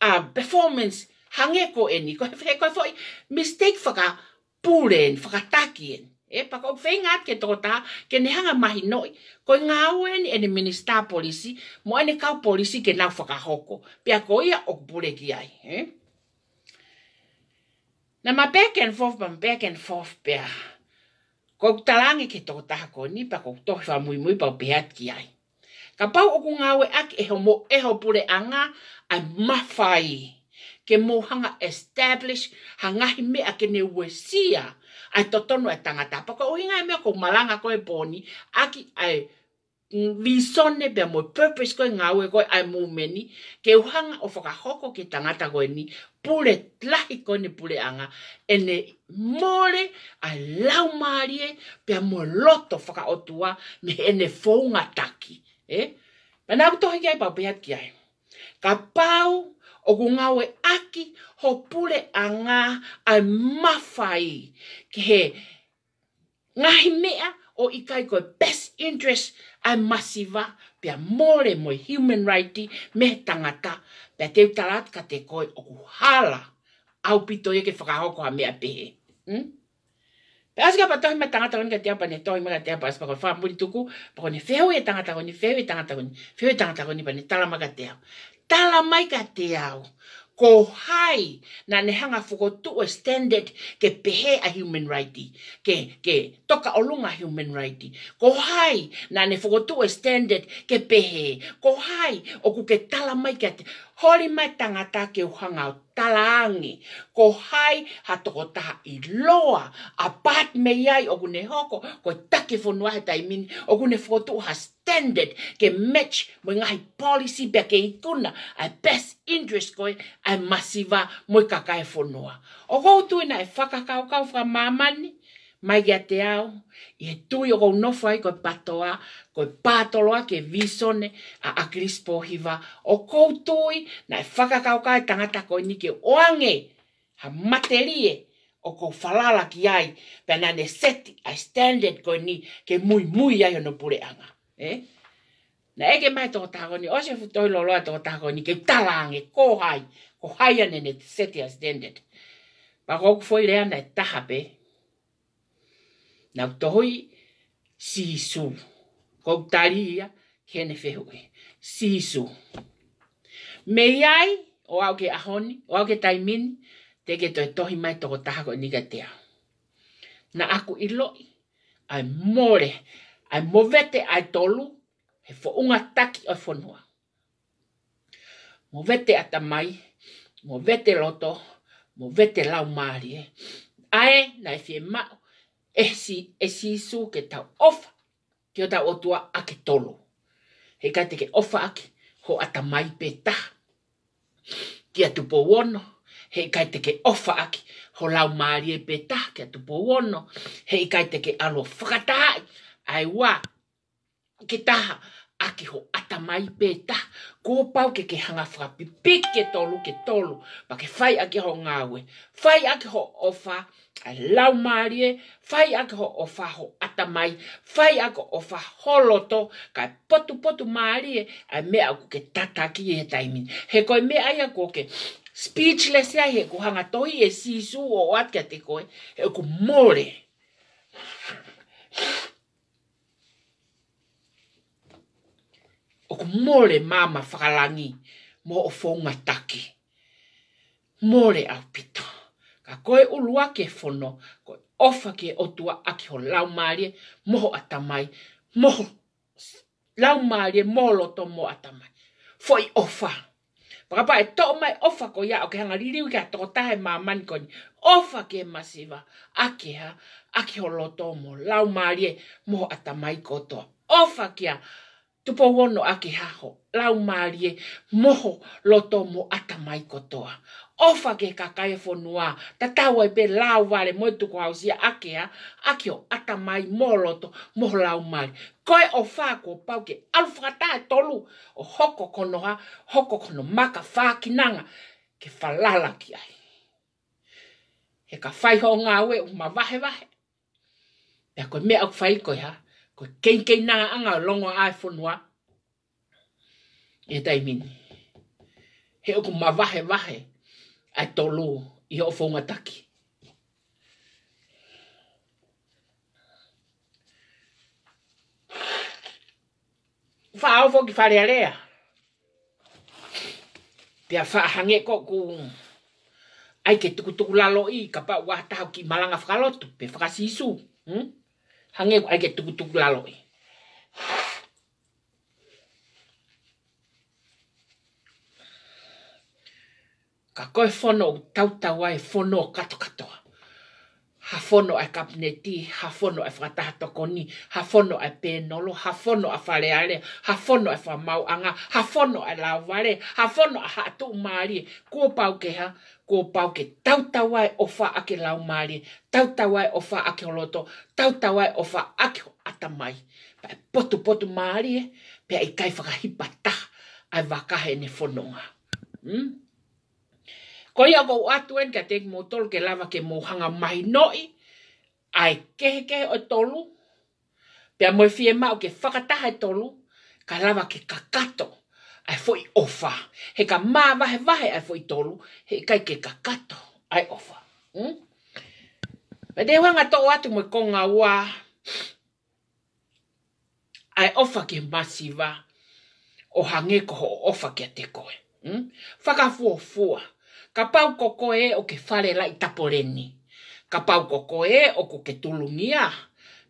uh, performance hange ko eni, ko fe ko foi mistake whaka pūren, whakataki eni e pa ko fenga ke tota ke ne hanga mahi noi ko nga wen e ne minister policy mo ne ka policy ke na faka hoko pe ko ia ok bule ki ai he na ma back and forth ma back and forth pe ko talangi ke tota ko ni pa ko to fa mui mui pa pe at ki ai ka pa ko nga we ak e ho mo e ho pure anga a mafai ke mo hanga establish hanga hime ake ne wesia. sia ai totonu e tangata paka o inga e mea ko malanga ko e poni aki ai visone be mo purpose ko nga we ko ai mo meni ke uhanga o foka hoko ke tangata ko ni pule tlahi ko ni pule anga ene more a lau marie pe mo loto foka o tua me ene founga taki eh pana uto hi ai pa pe hat ki ai ka pau o ku ngawe aki ho pule a ngā ai mawhai ki he ngahi mea o i kai koe best interest ai masiva pia more mo human righti me tangata pia teu tarat ka te koe o ku hala au pito ye ke whakahoko a mea pehe. Hmm? Pia asika pa tohi me tangata koni ka te apa ne tohi me ka te apa asipa koe whaamuri tuku pa koe ne whehoi e tangata koni, whehoi e tangata koni, whehoi e tangata koni pa ne talama ka te apa tala mai ka te au. Ko hai na nehanga whukotu o standard ke pehe a human righti. Ke, ke toka olunga human righti. Ko hai na ne whukotu o standard ke pehe. Ko hai o ku ke tala mai ka te au hori mai tangata ke uhanga o talaangi, ko hai ha toko taha i loa, a pat me iai o kune hoko, ko take whonua he taimini, o kune whotu ha standard ke match mo ngahi policy pia ke ituna, a best interest koe, a masiva mo i kakai whonua. O koutu ina e whakakau kau whamamani, mai ia te ao, i he tui o kounofo ai koe patoa, koe pātoloa ke visone a akrispo hiva. O kou tui, na e whakakaukai tangata koe ni ke oange, ha materie, o kou falala ki ai, pena ne seti, a standard koe ni ke mui mui ai ono pure anga. Eh? Na ege mai tō tāko ni, o se futoi loloa tō tāko ni, ke talange, kohai, kohai ko ane ne seti a standard. Pa kou kufoi rea na e taha Nau tohoi sisu. Kou taria kene whehoe. Sisu. Mei ai o au ke ahoni, o au ke taimini, te ke toi tohi mai toko tahako e ni ka te au. Na aku iloi, ai more, ai movete ai tolu, he fo unga taki o fonua. Movete ata mai, movete loto, movete lau maari e. Ae, nai fie mao, e si e si su ke tau ofa ki o tua otua ake tolo. He kai te ke ofa ake ho ata mai pe ta. Ki atu po wono, he kai te ke ofa ake ho lau maari e pe ta. Ki atu po wono, he kai te ke alo whakatai ai wā. Ki taha ake ho ata mai pe ta kopau ke ke hanga whakapipi ke tolu ke tolu pa ke whai ake ho ngāwe. Whai ake ho ofa a lau maarie, whai ake ho ofa ho atamai, whai ake ofa holoto, kai potu potu maarie a mea aku ke tataki e he taimini. He koe mea ai aku ke speechless ai he hanga tohi e sisu o atke te koe, he aku morea. o mole mama whakarangi mo o whonga taki. Mole au pito. Ka koe ulua ke whono, koe ofa ke otua aki ho lau maria, moho atamai, moho lau maria, molo to mo atamai. Foi ofa. Pakapa e to mai ofa ko ya o ke hanga liriu ke a toko tahe maman koni. Ofa ke masiva, aki ha, aki ho loto mo, lau maria, moho atamai koto. Ofa ke a, tupo wono ake haho, lau marie, moho loto mo atamai kotoa. Ofa ke kakae fonua, tatawa pe lau wale moe tuko hausia ake ha, ake o atamai mo loto, moho lau mari. Koe o fako pau ke alfakatae tolu, o hoko kono ha, hoko kono maka fakinanga, ke falala ki ai. He ka fai ho ngawe, umma vahe vahe. Ya koe mea ak fai koe ha, ko kei kei nā anga longo ai whunua. E tai mini. He oku ma wahe wahe ai tolu i o whunga taki. Whaau fo ki whare area. Pia whaahange ko ku ai ke tuku tuku lalo i ka pa wataha ki malanga whakalotu pe whakasisu. Hmm? hange ko ake tuku tuku lalo e. Ka koe whono tau tau ai whono kato katoa hafono ai kapneti hafono ai fata tokoni hafono ai penolo hafono ai faleale hafono ai famau anga hafono ai lavare hafono ai hatu mari ko pauke ha ko pauke tau tau ai ofa ake lau mari tau tau ai ofa ake loto tau tau ai ofa ake atamai pa e potu potu mari pe e ai kai fa hipata ai vakahe ne fononga mm? Ko ia go atu en ka tek mo tol ke lava ke mo hanga mai noi. Ai ke ke o tolu. Pea mo fie ma o ke whakataha e tolu. Ka lava ke kakato. Ai foi ofa. He ka mā vahe vahe ai foi tolu. He kai ke kakato. Ai ofa. Mede hmm? Pea te to atu mo konga wā. Ai ofa ke masiva. O hangeko ho ofa ke te koe. Hmm? Whakafuafua. Ka pau koko e o ke fare la i taporeni. Ka pau koko e o ko ke tulungia.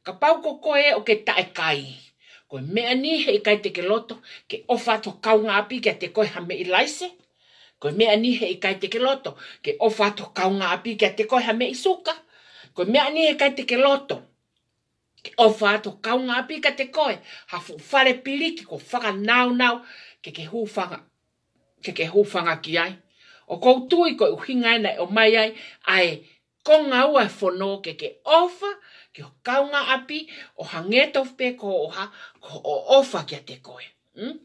Ka pau koko e o ke tae kai. Koe mea ni hei kai te ke loto ke ofa to kaunga api kia te koe hame i laise. Koe mea ni hei kai te ke loto ke ofa to kaunga api kia te koe hame i suka. Koe mea ni hei kai te ke loto ke ofa to kaunga api kia te koe hafu fare piliki ko whaka nau nau ke ke hufanga ke ke hufanga ki ai. O koutui ko uhinga nei o mai ai, ai konga ua e whono ke ke ofa, ke o kaunga api, o hangeto pe ko oha, ko o ofa kia te koe. Hmm?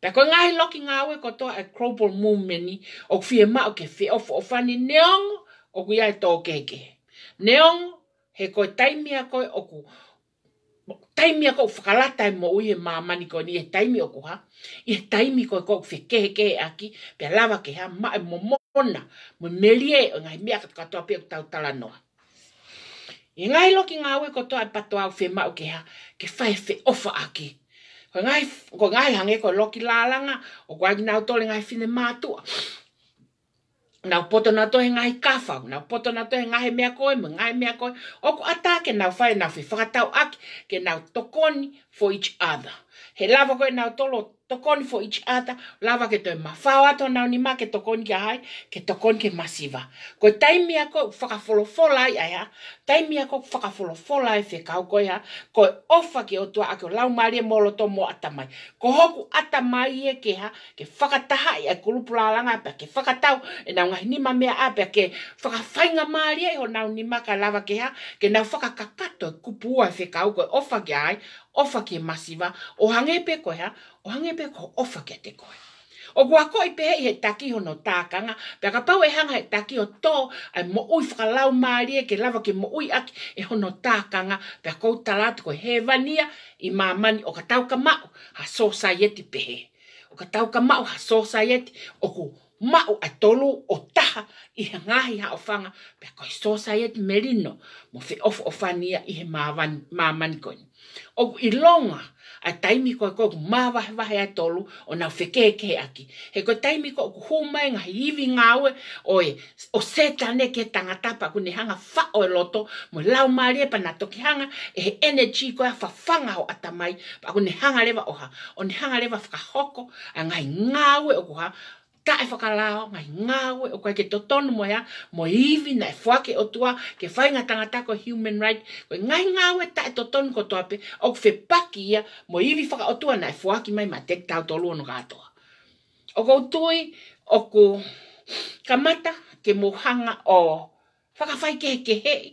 Pe koe ngahi loki ngā ue ko toa e Crowball Moomeni, o fie ma o ke fe ofa o fani neongo, o kuia e tō keke. Neongo, he koe taimia koe o ku, taimi a kou whakalata e mo ui e mamani ko ni e taimi o ha i e taimi ko ko e kou ke kehe aki, pe lava ke ha ma e momona, mo melie o e ngai mea katu katoa pe o tau tala noa. I ngai loki ngā ue ko to e pato au whe mau ke ha, ke whae whe ofa aki. Ko ngai, ko ngai hange ko loki lalanga, o kwa to tole ngai whine mātua. Ngai na poto na tohe ngai kafa, na poto na tohe ngai mea koe, me ngai mea koe, oku ata ke nau whae na whi whakatau ake, ke na tokoni for each other. He lava ko na tolo tokoni fo each other lava ke toi mafau ato nao ni ma ke tokoni ke hai ke tokoni ke masiva ko taimi ako whakafolofola ai aia taimi ako whakafolofola ai whekau koi ha ko ofa ke otua ake lau maari e molo to mo atamai ko hoku atamai e ke ha ke whakataha i e ai kulupu la langa pia ke whakatau e nao ngahi nima mea a pia ke whakafainga maari e ho nao ni ma ka lava ke ha ke nao whakakakato e kupua e whekau koi ofa ke ai ofa ke masiva o hange pe ko ha o hange pe ko ofa ke te ko o gua ko i he taki ho no takanga pe ka pau e hanga he taki o to ai mo ui fra lau mari e, ke lava ke mo ui ak e ho no takanga pe ko talat ko he vania i mamani o ka tau ka ma ha so sa yeti pe o ka tau ka ma ha so sa yeti o ku ma o atolu o taha i he ngahi ha ofanga pe ko so sa yeti merino mo fe of ofania i he mamani ko ni o i longa a taimi ko ko ma va wa he tolu ona feke e ke aki he ko taimi ko ko huma e nga hivi ngawe oi o e, seta ne ke tanga tapa ku ne hanga fa o loto mo lau mari pa na ke hanga e he energy ko fa fanga o atamai pa ku ne hanga leva oha o ne hanga leva fa hoko nga ngawe o ko ha ta e whakalao, ngai ngāwe, o koe ke totonu moia, mo iwi na e fuake o tua, ke whai ngā tangata ko human right, koe ngai ngāwe ta e totonu ko tuape, o kwe paki ia, mo iwi whaka o tua na e fuaki mai ma tek tau tolu ono gātoa. O kou tui, o ko kamata ke mohanga o whakawhai ke ke hei,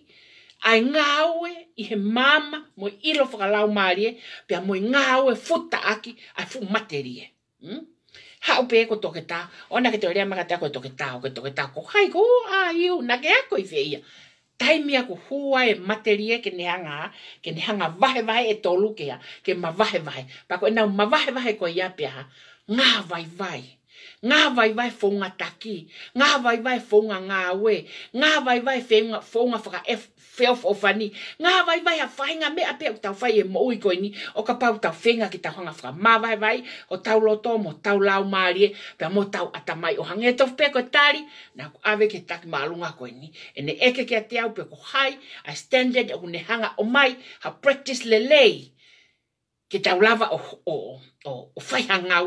ai ngāwe i he mama, mo ilo whakalao maarie, pia mo i ngāwe futa aki, ai fu materie. Hmm? ha o pe ko toketa ona ke tori amaka ta ko toketa o ke toketa ko hai ko a iu na ke ako i feia taimi ko hua e materie ke neanga ke neanga vahe vahe e tolu ke ke ma vahe vahe pa ko e na ma vahe vahe ko ia pe ha nga vai vai nga vai vai fonga taki nga vai vai fonga nga we nga vai vai fenga fonga fra f e- fof ofani nga vai vai fa nga me ape ta fa ye mo i ko o ka pa ta fenga ki ta hanga fra ma vai vai o ta lo to mo ta la o mari mo ta ata mai o hange to pe ko tari na ku ave ki ta ma lu nga ko ni ene e ke ke te au pe ko hai a standard o ne hanga o mai ha practice le lei ke ta lava o o o o fa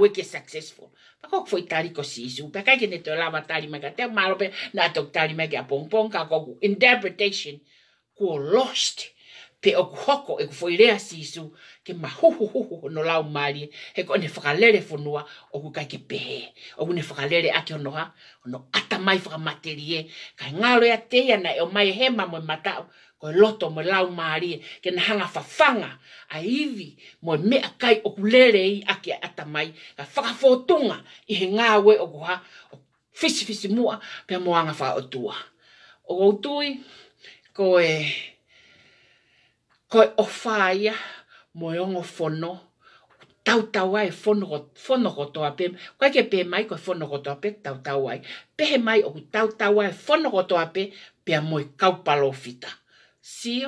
we ke successful Ka kok foi tari ko sisu. Pe kai kene te lava tari mai ka te malope. Na tok tari mai ka pong pong ka koku. Interpretation. Ko lost. Pe oku hoko e ku foi rea sisu. Ke ma huhu huhu no lau mari. He ko ne whakalere funua. Oku kai ke pehe. Oku ne whakalere ake onoha. Ono ata mai whakamaterie. Kai ngalo ya teia na e o mai he mamu e matau ko loto mo lau mari ke na hanga fa a ivi mo me kai o kulere i a ke ka fa fa tonga i he nga we o ha o fisi fisi mua pe mo anga fa o tua o go tui ko e ko o faia mo e ongo fono tau tau ai fono fono go ape ko ke pe mai ko fono go ape tau tau ai pe mai o tau tau ai fono go ape pe mo kau fita se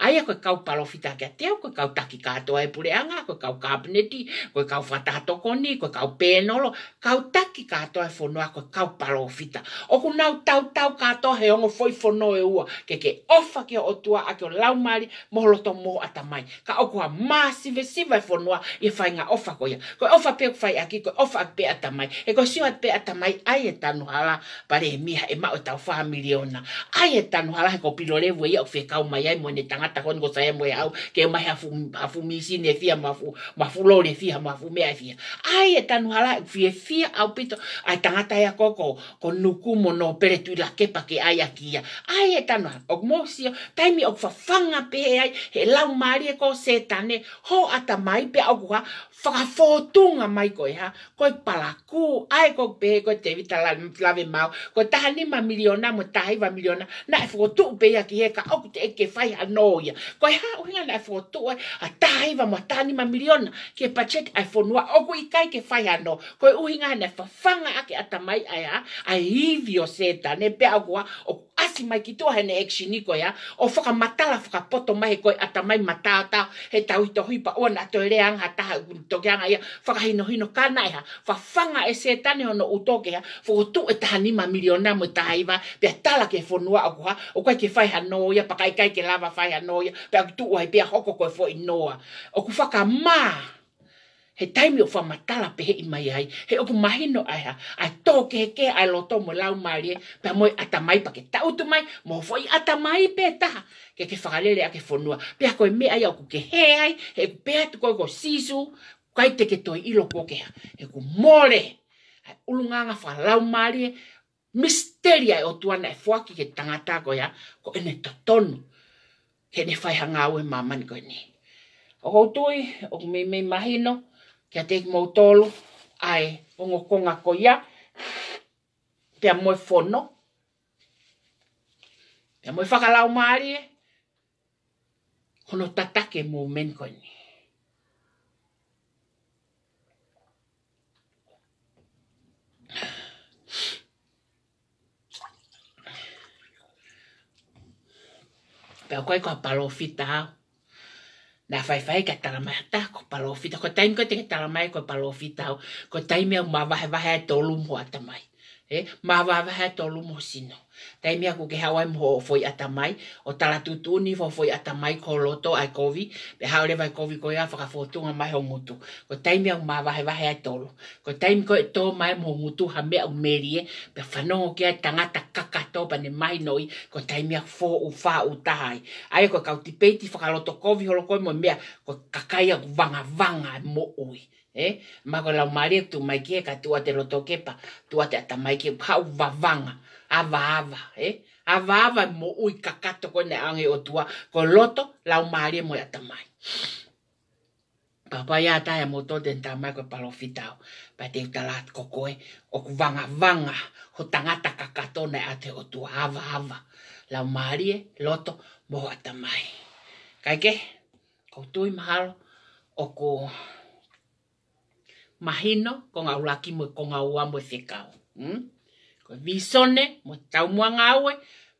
Ai ako kau palofita ke te ako kau taki kato e pure anga kau kabneti, ko kau fatato koni ko kau penolo kau taki kato e fono ako kau palofita o kunau nau tau tau kato he ono foi fono e ua ke ke ofa ke o tua ake o lau mari molo to mo atamai ka o kua masi ve si vai fono e fai nga ofa ko ia ko ofa pe ko fai aki ko ofa pe atamai e ko siwa pe atamai ai e tanu hala pare e miha e ma o e tau fa miliona ai e tanu hala he ko pilolevo ia o fe kau mai ai mo tanga tangata kon go sae mo yao ke ma hafu hafu mi si ne fia mafu mafu lo ne fia mafu me e fia ai e tanu hala fia fia au pito ai tangata ya koko kon nuku mo no pere tu la ke pa ke ai akia ai e tanu o mo si taimi o fa fanga pe e ai he lau mari e ko setane ho ata mai pe au ha fa fotunga mai ko ha ko palaku ai ko pe ko te vita la la ve mau ko tahani ma miliona mo tahi va miliona na fotu pe ya ki he ka o ke fai ha no ia. Ko ha o hinga na fo to a tai va matani ma miliona ke pachet ai fo noa o ko ikai ke fai ano. Ko u hinga na fa fanga ake atamai aya a hivio seta ne pe agua o tasi mai ki tua hene ekshi niko ya, ah. o whaka matala whaka poto mai he koe ata mai matata, he tau hito hui pa oana ato e rea anga taha guni toke ia, whaka hino hino kanae ha, wha whanga e se tane hono u toke ha, whaka tu e taha nima miliona mo taha iwa, pia tala ke whonua aku ha, o koe ke whaiha noia, pakaikai ke lava whaiha noia, pia tu o hai pia hoko koe whoi noa, o ku whaka maa, he taimi o whamatala pe he imai ai, he oku mahino aha, ai tō ke he ke ai loto mo lau maari e, pe moi ata mai pa ke tautu mai, mo foi ata mai pe taha, ke ke whakarele a ke whonua, pe a koe me ai oku ke he ai, he oku pe atu koe ko sisu, kai te ke toi ilo kokea, he oku mole, ai ulunganga wha lau maari e, misteri ai o tuana e fuaki ke tangata koe ya, ko ene totonu, ke ne whaihanga au e mamani koe ne. O koutui, o kumimei mahino, kia teki mou tolu, ai ongo konga ko ia, pia moe fono, pia moe whakalau maari e, tatake mou menko ni. Pia koe kwa palo fita hao, na fai ka tala mai ta ko fita ko taimi ko te tala mai ko fita ko taimi au mavahe vahe tolu mo ata mai e mavahe vahe tolu mo sino taimi aku ke hawai mo foi atamai o tala tutuni fo foi ata mai ko loto ai kovi pe haure vai kovi ko ia faka fotunga mai ho mutu ko taimi au ma vahe vahe ai tolo ko taimi ko e tō mai mo mutu ha mea au merie pe whanongo ke ai tangata kakato pa ne mai noi ko taimi au fō u fā u tahai ai ko kautipeiti faka loto kovi holo koi mo mea ko kakai au vanga vanga mo ui e eh? ma ko la mari tu mai ke ka tu ate lo tokepa tu ate ata mai ke ka u avava e eh? avava mo ui kakato ko ne ange o tua ko loto la umari e mo ya tamai papa ya ta ya moto den tamai ko palo fitao pa te talat ko o ku vanga vanga ho tangata kakato ne ate o tua avava la umari e loto mo ya tamai kai ke ko tui mahalo o ko mahino ko ngaulaki mo ko ngaua mo fikao e mm? ko visone mo tau mo ngawe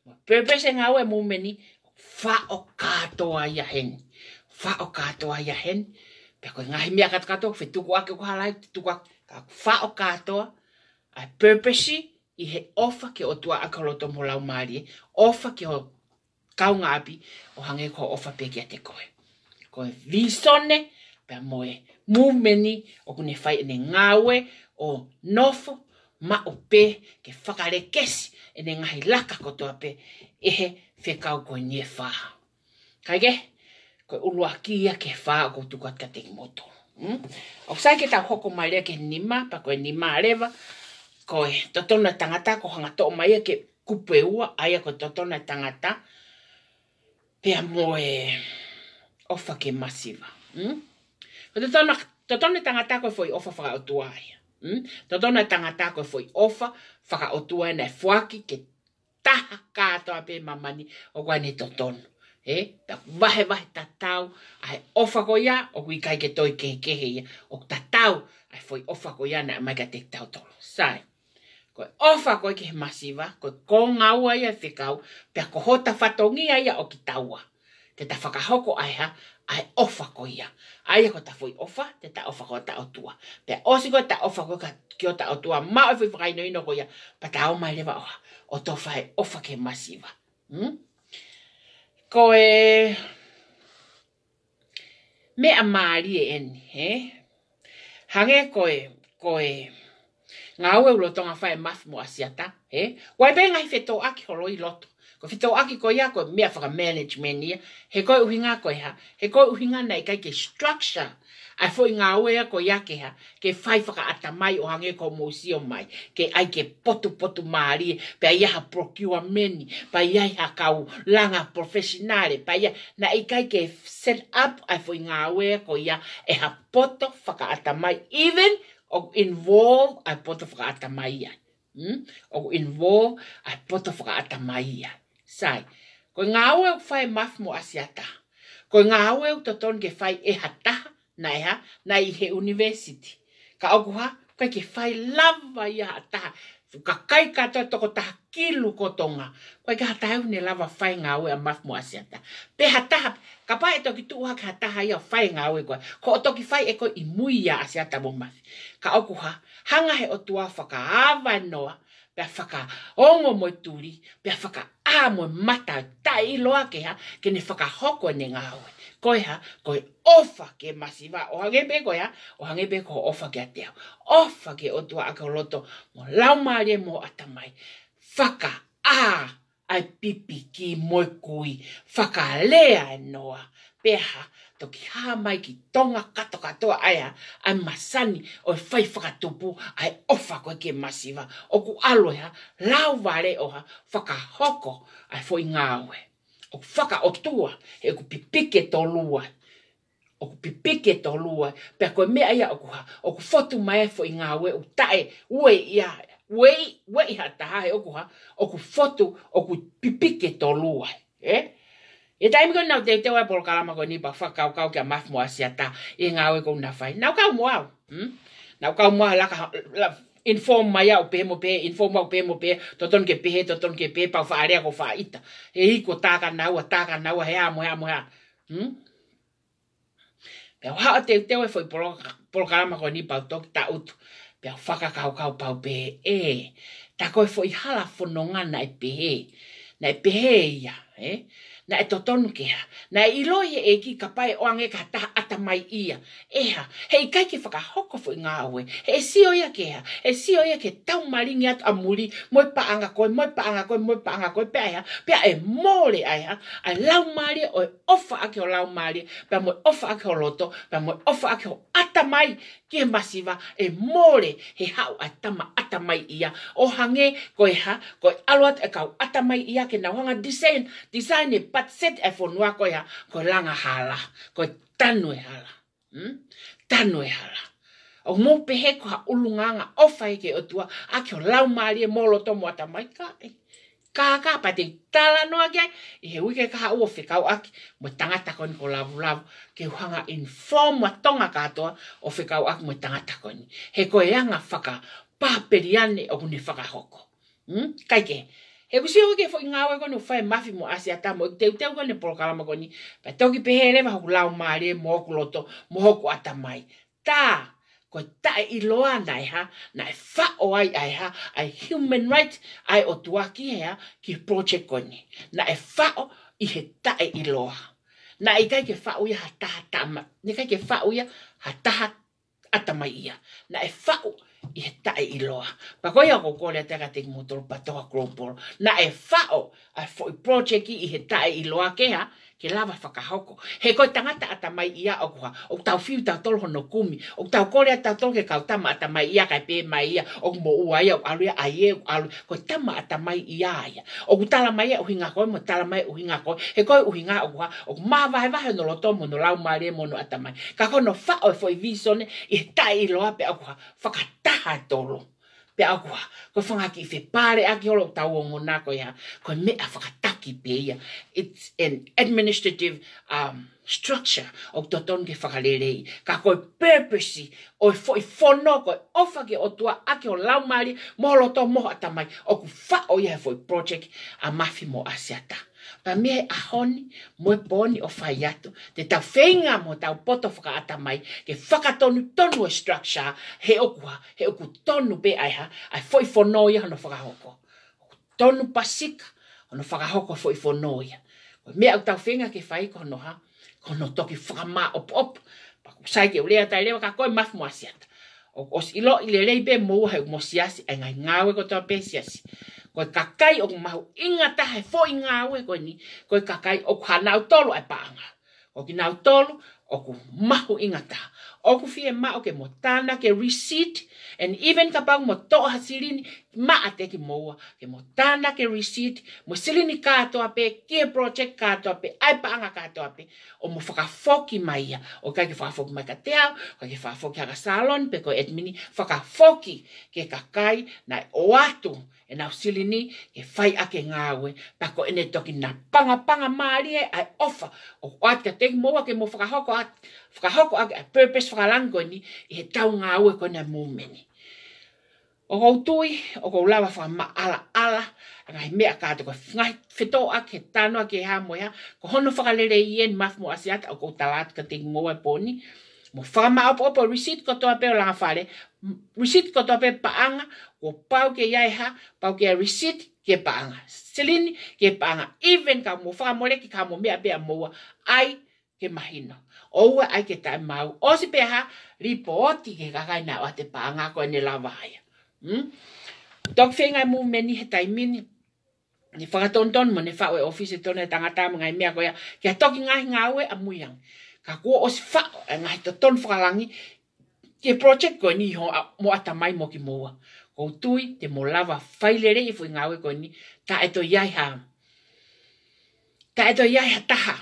mo purpose ngawe mo meni fa o kato ai hen fa o kato ai hen pe ko ngai mi akat kato fe tu ko ak ko hala tu kwa fa o kato a purpose i he ofa ke o tua akoloto mo lau mari ofa ke o kau ngapi o hange ko ofa pe ki te koe ko visone pe mo mu meni o kone fai ne ngawe o nofo ma o pe ke whakare kesi e ne ngahi laka kotoa pe e he whekau ko nye whaha. Kaige, koe ulua kia ke whaha ko tuka ka te moto. Mm? O sai ke tau hoko maria ke nima, pa koe nima arewa, koe totona tangata ko hanga to mai ke kupe ua aia ko totona tangata pe e ofa ke masiva. Mm? Ko totona, totona tangata ko foi ofa whaka o tuaia. Ta dona e tangata koe fwoi ofa, whaka o tua e fwaki ke taha kātoa pe mamani o kua ne tōtono. E, ta wahe wahe tatau, ai ofa ko ia, o kui kai ke toi ke kehe ia, o tatau, ai fwoi ofa ko ia na mai ka te tau tolo. Sai, koe ofa koe ke he masiva, koe konga ua ia e whikau, pia ko hota whatongi ia o ki taua. Te ta whakahoko aiha, ai ofa ko ia. Ai ko ta foi ofa, te ta ofa ko ta otua. Pe osi ko ta ofa ko ka ki o ta otua, ma o e fi whakai noino ko ia, pa ta o mai lewa oha, o to fai ofa ke masiva. Hmm? Ko e... Me a maari e eni, he? Hange ko e, ko e... Ngā ue ulo tonga fai mafimo asiata, he? Wai pe ngai fetou aki holo i loto. Ko fito aki ko ia ko mea whaka management ia. He koe uhinga ko ia. He koe uhinga nei kai ke structure. Ai fo inga ue ia ko ia ke ha. Ke whai whaka ata mai o hange ko mousio mai. Ke ai ke potu potu maari. Pe ai ha procure meni. Pe ai ha kau langa professionale. Pe ai na i kai ke set up ai fo inga ue ia ko ia. E ha potu whaka ata mai. Even o involve ai potu whaka ata mai ia. Hmm? O involve ai potu whaka ata mai ia sai. Ko ngā ue u whae maf mo asiata. Ko ngā ue u taton ke whae e hataha na eha na i he university. Ka aukuha, koe ke whae lava i hataha. Ka kai katoa toko taha kilu kotonga. Koe ke hataha u lava whae ngā ue a maf mo asiata. Pe hataha, ka pae toki tuuha ke hataha i a whae ngā ue koe. Ko o toki whae eko i mui a asiata mo maf. Ka aukuha, hanga he o tua whaka pia whaka ongo mo tūri, pia whaka a mo mata tai loa ke ke ne whaka hoko ne ngā hoi. Koe ha, koe ofa ke masiva, o hange pe koe ha, o hange pe koe ofa ke atea, ofa ke otua ake o loto, mo lau maare mo atamai, whaka a ai pipi ki moe kui, whakalea e noa, peha, toki hā mai ki tonga kato katoa aia, ai masani o e whai whakatupu, ai ofa koe ke masiva, o ku aloha, lau vare oha, whakahoko, ai fwoi ngāwe. O ku whaka o tua, he ku pipike tō lua, o ku pipike tō lua, pia koe mea ia o ku ha, o ku fotu mai e fwoi ngāwe, u tae, ue ia, wei wei ha ta hae oku ha oku fotu oku pipike to lua eh e taim ko na te te wa por kala mako ni pa fa kau kau ke maf mo asia ta e ngawe ko na fai na kau mo au hm na kau mo la ka la inform mai au pe mo pe inform ma pe mo pe to ton ke pe to ton ke pe pa fa aria ko fa ita e i ko ta ka na wa ta ka na wa he a mo ha mo ha hm pe wa te te foi por por kala mako ni pa tok ta utu pe faka kau kau pau pe e ta koe fo i hala fo no ngana e pe e na e pe e ia e eh? na e toton ke na e iloi e ki kapai o ange ka ta ata mai ia e ha he i kai ki faka hoko fo i ngā we e si o ke ha e si o ke tau maringi atu a muri moi pa anga koe moi pa anga koe moi pa anga koe pe aia pe e mole aia a lau maari o e ofa ake o lau maari pe a moi ofa ake o loto pe a moi ofa ake o ata mai ke masiva e more he hau a tama atamai ia. O hange ko e ha, ko e aluat e kau mai ia ke na wanga design, design e pat set e fonua ko ia, ko langa hala, ko e tanu e hala. Hmm? Tanu e hala. O mō pehe ko ha ulunganga o whaike o tua, a ke o lau maari e molo tomo atamai ka e ka kaka pa te tala no ake i he wike kaha ua whikau ake mo tangata koni ko lavu lavu ke uhanga inform wa tonga katoa o whikau ake mo tangata koni he koe anga whaka pāperi ane o kune whakahoko mm? kaike he kusi o ke fwoi ngāwe koni whae mafi mo ase ata mo te uteu koni polokalama koni pa toki pehele wa hoku lau maare mo hoku loto mo hoku ata mai taa ko tai i loa nai ha, na wha o ai ai ha, ai human right ai o tuaki hea ki project koni. na wha o i he tai i loa. Na i kai ke whao ia ha taha tama, ni kai ke whao ia ha taha atama ia. Na e whao i he tai i loa. Pa koi ako kore a tega teki motoro patoa global. Na e whao a fo i project i he tai i loa ke ha, ke lava faka hoko He koe tangata ata mai ia o kua, o tau whiu tau tolu hono kumi, o tau kore ata tolu ke kautama ata mai ia ka pe mai ia, o mo ua ia, o alu ia, a ie, o alu, koe tama mai ia ia. O ku tala mai ia uhinga ko mo tala mai uhinga ko he koe uhinga o kua, o kua maa vahe vahe no loto mo no lau maare mo no ata mai. Ka kono whao e foi visone, i he tai i loa pe o kua, whakataha tolu. Pe au kua, koe whangaki i whepare aki holo tau o ngonako ia, koe mea whakataha whaki pēia. It's an administrative um, structure o to tonke whakalerei. Ka koe purpose o i whoi whono koe ofake o tua ake o laumari moholo tō moho atamai o ku wha o iha whoi project a mafi mo asiata. Pa mea e ahoni, moe poni o whai atu. Te tau whenga mo tau poto whaka atamai ke whakatonu tonu e structure he okua, he oku tonu pe aiha ai whoi whonoia hana whakahoko. Tonu pasika ono whakahoko fo i whanoia. Ko mea au whenga ke whai ko noha, ko no toki whakamā op op, pa ku sai ke ulea tai lewa ka koe maf mua siata. O os ilo i le lei be mou hei mo siasi, e ngai ngāwe ko tō pē siasi. Ko kakai o mahu inga ta hei fo i ngāwe ko ni, ko kakai o ku hanau tolu e paanga. Ko ki nau tolu, o ku mahu inga ta oku fie ma o ke tana ke receipt and even ka mo to ha silini ma ate ki mo ke mo tana ke receipt mo silini kato ape ke project kato ape ai pa nga ka ape o mo foka foki mai o ka ke foka foki mai ka tea o ka ke foka foki ka salon pe ko admini foka foki ke kakai na o atu e na silini ke fai ake ngawe pa ko ene toki na panga panga maari ai ofa o kwa ke te mo ke mo foka hoko whakahoko ake, a purpose whakalango ni, i he tau ngā ue kone a O kou tui, o kou lawa whaka ma ala ala, a ngai mea kātu koe whngai whito ake, he tano ake he hamo ea, ko hono whakalere i en maf mo asiata, o kou talat ka te ngoe pōni, mo whaka ma opo opo, receipt kotoa pe o langa whare, receipt kotoa pe paanga, o pau ke iai ha, pau ke a receipt ke paanga, selini ke paanga, even ka mo whaka mo ki ka mo mea bea moa, ai ke mahino oua ai ke tai mau. O si peha, ripoti ke kakai na o te pānga koe ne lava aia. Hmm? Tok whenga mu meni he tai mini, ne whakatonton mo ne whaue ofise tonu e tangata mga i mea koea, kia toki ngahi ngā ue a muiang. Ka kua o si whao, e ngahi to tonu whakalangi, ke project ko ni ho a, mo atamai mo ki moua. Kou tui, te mo lava whailere i fui ngā ue koe ni, ta eto ya ha. Ta eto ya ha Ta ha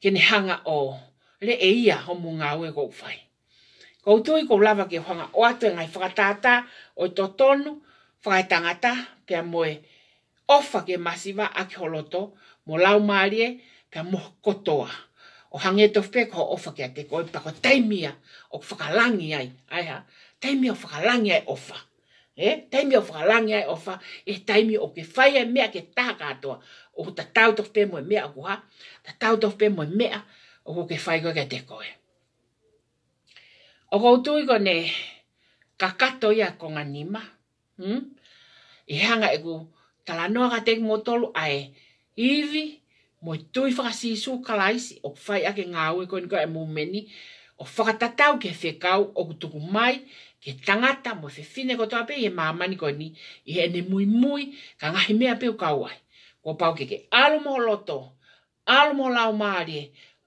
kene hanga o le e ia o mo nga o e go fai. Ko to i ko lava ke hanga o atu e ngai whakatata o i totonu, whakaitangata, pe a moe ofa ke masiva a ke holoto, mo lau maarie, pe a kotoa. O hange e to whek ho ofa ke a te koe, pa ko taimia o whakalangi ai, ai ha, taimia o whakalangi ai ofa. Eh? Taimia o whakalangi ai ofa, e taimi o ke whaia e mea ke taha o ta tau tof pe moe mea ko ha, ta tau tof pe moe mea, o ko ke whai koe ka te koe. O ko utui ko ne, ka kato ia ko ngā nima, hmm? i hanga e ku tala noa ka teki mo tolu a e iwi, mo i tui whakasi su kalaisi, o whai ake ngā ue ko niko e mō meni, o whakatatau ke whekau, o ku tuku mai, ke tangata mo whewhine ko pe, i e mamani koni i e ne mui mui, ka ngahi mea pe u kauai. Ko pau keke alomo loto, alomo lau maari,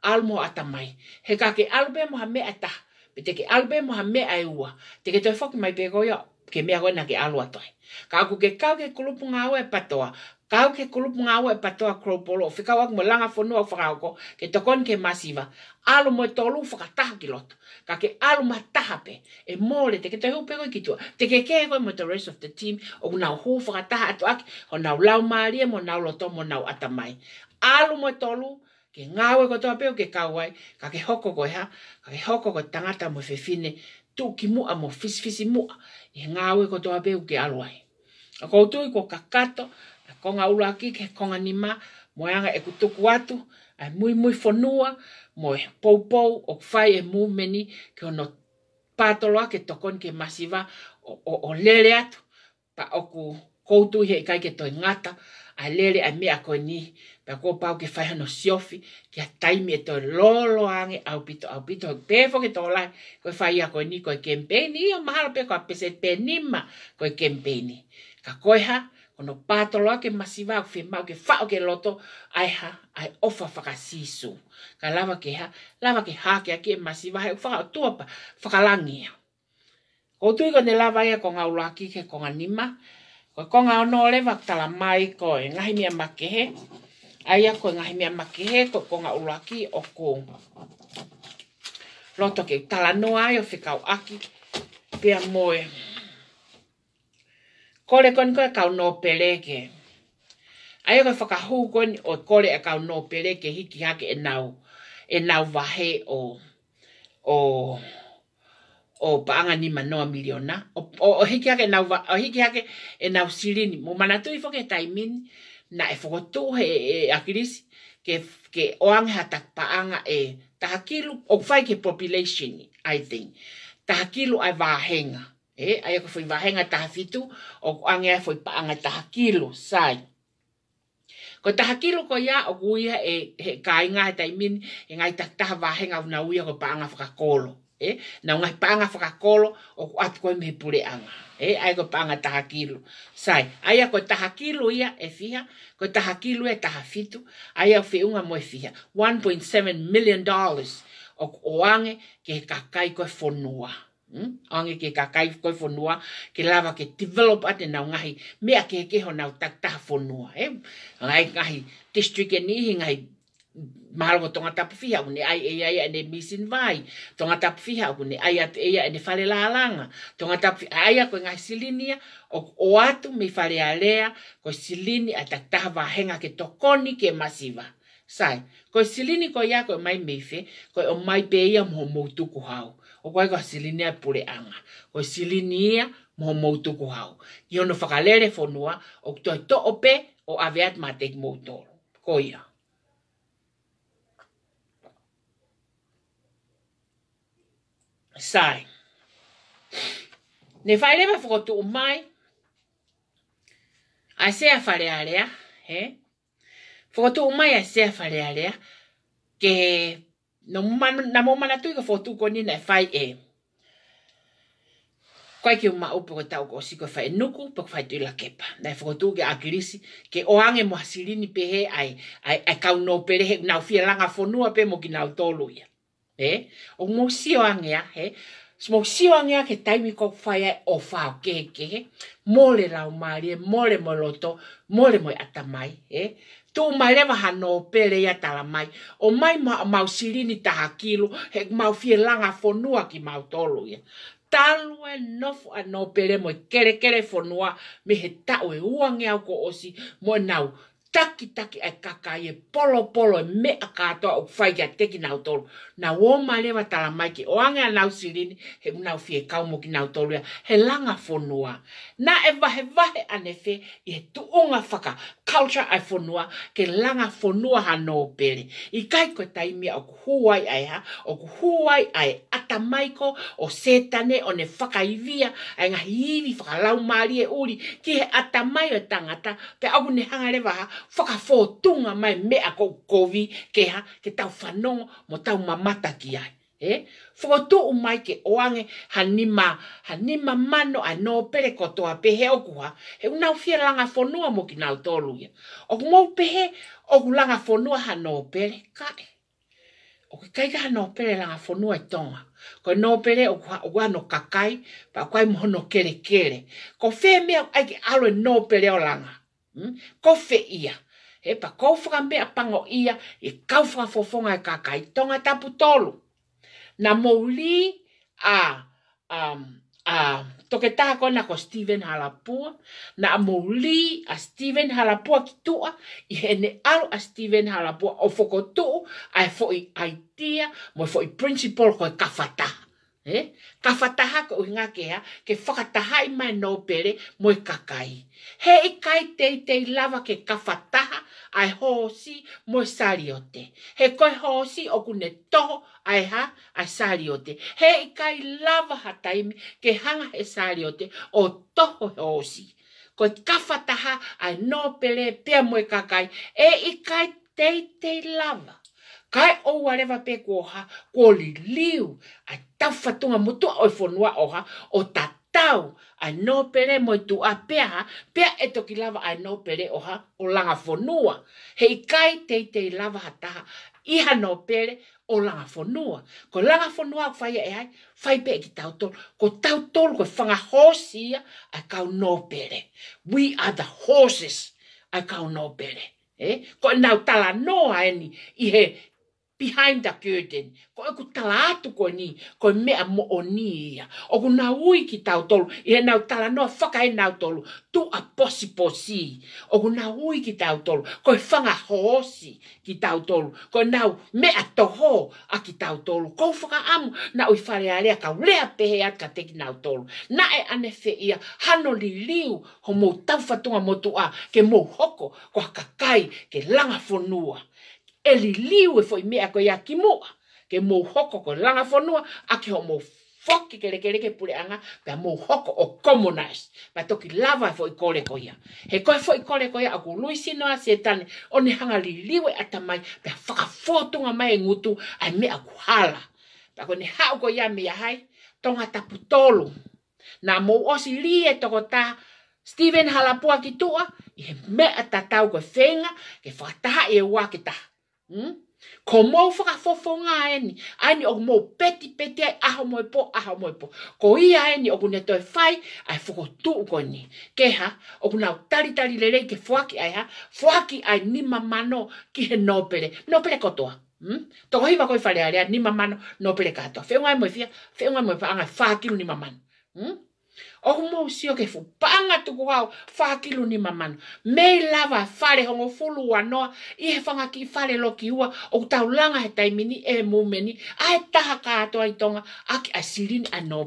alomo atamai. He kake alpe moha me ata, pe teke alpe moha me ai ua. Teke toi foki mai pe koia, ke mea koina ke alua toi. Ka ke kau ke kulupunga au e patoa, kau ke kulup nga e patoa kropolo, fika wak mo langa fono au whakao ko, ke tokon ke masiva, alu mo tolu whakataha ki loto, ka ke alu mataha pe, e mole te ke te hupe koi kitua, te ke ke koi mo the of the team, o nga hu whakataha atu aki, o nga lau maria e, mo nga loto mo nga atamai. Alu mo tolu, ke nga ue kotoa peo ke kawai, ka ke hoko koi ha, ka ke hoko koi tangata mo fefine, tu ki mua mo fisifisi mua, e nga ue kotoa peo ke aluai. Ako utui ko kakato, konga ulu aki, ke konga ni ma, mo anga e kutuku atu, a muy mui fonua, mo e pou pou, o fai e mu meni, ke ono pātoloa ke tokon ke masiva o, o, o lele atu, pa oku koutu he kai ke to ngata, a lele a mea koe ni, pa kua pau ke fai no siofi, ke a taimi e to lolo ange au pito, au pito, au pefo ke to la ko fai a koe ni, ke kempeni, o mahalo pe ko koe pese penima, koe kempeni. Ka koe ha, ono patolo ake masiva ake fema ake fa ake loto ai ha ai ofa faka sisu ka lava ke ha lava ke ha ke ake masiva ake fa tua pa faka langi ko tu ko ne lava ia konga ulaki ke konga nima ko konga ono le tala mai ko e ngahi mia make he ai ako ngahi mia make he ko konga ulaki o ko loto ke tala noa ai o fika aki pe moe kore kon ko ka no peleke ai ko faka hu kon o kore e ka no peleke hiki hake e nau e nau vahe o o o paanga ni manoa miliona o, o, o hiki hake e nau o hiki hake e nau silini mo manatu i foke e taimini na e foko tu he e akiris ke ke oang hata paanga e tahakilu o fai ke population i think tahakilu ai vahenga e ai ko foi vahenga ta fitu o ko ange foi pa ange ta kilo sai ko ta kilo ko ya o guia e he kai nga ta min e ngai ta ta vahenga na uia ko pa ange fa kolo e na ngai pa ange fa kolo o ko at ko me pure anga e ai ko pa ange ta kilo sai ai ko ta kilo ia e fia ko ta kilo e ta fitu ai fe unga mo fia e 1.7 million dollars o ko ange ke kakai ko fonua e Hmm? Ongi ke ka kai koi fonua, ke lava ke develop ate nau ngahi, mea ke keho nau taktaha fonua. Eh? Ngai ngahi, district e ni hi ngahi, mahalo tonga tapu fiha une ai e ai ane e misin vai tonga tapu fiha une ai at e ai ane e fale la langa tonga tapu ai a koe ngai silinia o, o atu me fale alea koe silini a taktaha vahenga ke tokoni ke masiva sai koe silini koe ya koe mai mefe koe o mai peia mo moutuku hau okwai kosiliniai pule'anga kosilinia mohamoutu kuhau yono fakalere fonua okto'oto'ope o'aweat motor koia sai ne faeleva fokotu'umai asea falealea eh? umai a a asea falealea que no man na mo mana tu ko fotu ko ni na fai e kwai ki ma upo ko tau ko si ko fai nuku pok fai tu la kepa na fotu ke akirisi ke o ange mo asilini pe he ai ai ai ka no pere he na fi langa fo nu mo kina tolu ya e o mo si o ya he Smo siwa ngea ke taimi kok faya o faa ke ke mole rau maari, mole moloto, mole moi atamai. Eh? tu mai leva no pere ya tala mai o mai ma mau silini ta hakilo he mau fie langa fonua ki mau tolu ya talu e a no pere mo kere kere fonua me he tau e uangi au ko osi mo nau taki taki e kaka e polo polo e me a katoa o fai ya teki nau tolu na o mai leva tala mai ki o ange a nau silini he mau fie kaumo ki nau tolu ya he langa fonua na e vahe vahe anefe i he tuunga faka culture ai fonua ke langa fonua ha no pere i kai ko taimi o huai ai ha o huai ai atamaiko o setane o ne faka i via ai nga hivi faka lau mari e uri ki he atamai o tangata pe au ne hanga le waha faka fo tunga mai me ako kovi ke ha ke tau fanongo mo tau mamata ki ai e fo to o mai ke o hanima hanima mano a no pere ko to a pehe o kua he una fia langa fo mo ki nau to lu ye o mo pehe o ku langa fo ha no pere ka o ke kai ka no pere langa fo no e tonga ko no pere o kua o wa no kakai pa kai mo no kere kere ko fe me ai ke alo e no pere o langa hmm? ko fe ia he pa ko fo ka me pango ia e ka fo fo nga e ka tonga tapu tolu na mouli a a a toke tako na ko Stephen Halapua na mouli a Stephen Halapua ki tua i hene alu a Stephen Halapua o foko tu ai fo i idea mo fo i principle ko e kafata He? Eh? Ka whataha ko uhinga kea, ke whakataha i mai nō pere, mo i kakai. He i kai tei tei lava ke ka whataha ai hōsi mo i sariote. He koi hōsi o kune toho ai ha ai sariote. He i kai lava ha taimi ke hanga he sariote o toho hōsi. Ko i ka whataha ai nō pere, pia mo i kakai, e i kai tei tei lava kai o whatever pe ko ha ko li liu a ta fatunga mutu o fonua o ha o ta tau a no pere mo tu a pe ha pe e to ki lava a no pere o ha o langa fonua he kai te te lava ta i ha no pere o langa fonua ko langa fonua o fai e ai fai pe ki tau tol ko tau tol ko fanga hosi a ka no pere we are the horses a ka no pere Eh? Ko nau tala noa eni i he behind the curtain. Ko e tala atu ko ni, ko e mea mo o ni ia. O ku na ui ki tau tolu, i e nau tala noa whaka e nau tolu, tu a posi posi. O ku na ui ki tau tolu, ko e whanga hoosi ki tau tolu, ko e nau mea toho a ki tau tolu. Ko u e whaka amu, na ui whare a rea kau lea pehe at ka teki nau tolu. Na e ane fe ia, hano li liu, ho mo tau fatunga motu a, ke mou hoko, ko haka kai, ke langa fonua e li liu e foi mea ko ia ki mua. Ke mo hoko ko langa fonua, a ke ho mo foki ke leke leke pule anga, pe a mo hoko o komonais. Pa toki lava e foi kore ko ia. He koe foi kore ko ia, a ku lui sino a se o ne hanga li liu ata mai, pe a whaka fotunga mai e ngutu, a mea ku hala. Pa ko ne hao ko ia mea hai, tonga tapu tolu. Na mo osi li e toko ta, Steven halapua ki tua, i he mea tatau ko fenga, ke whakataha e wakitaha. Mm? Ko mō whaka fofonga e ni, ai ni o mō peti peti ai aho mō po, aho mō po. Ko i ai ni o kune toi whai, ai whuko tū uko ni. Ke ha, o kuna o tari tari lere ke fuaki ai ha, fuaki ai ni mamano ki he nōpere. Nōpere kotoa. Mm? Toko hiwa koi whare ni mamano nōpere katoa. Whe ngai mō fia, whe ngai mō fia, angai whaki ni mamano. Mm? o mo si o ke fu panga tu ko au fa ni mamano me lava fare hongo fulu wa i he fanga ki fare lo ki ua o tau langa he tai e mumeni, meni a e taha ka ato ai tonga a ki asirin a no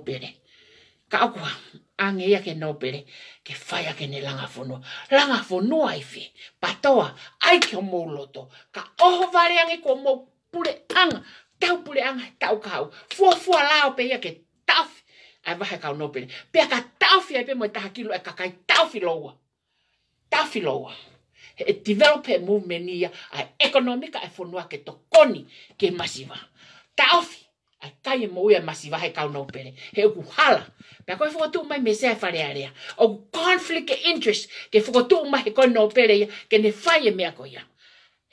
ka akua ange ia ke no ke fai ake ne langa fono langa fono ai fi patoa ai ki o mo loto ka oho vare ange ko mo pule anga tau pule anga tau kau fua fua lao pe ia ke tafi ai vahe kau nope ni. Pea ka tawhi ai pe moi taha kilo e kakai tawhi loa. Tawhi loa. He develop he movement ia a ekonomika e whonua ke tokoni ke masiva. Tawhi. Ai kai e moui e masiva he kau nope ni. He uku hala. Pea koe whukotu mai me sea whare area. O conflict interest ke whukotu mai he koe nope ni ke ne whaie mea koe ia.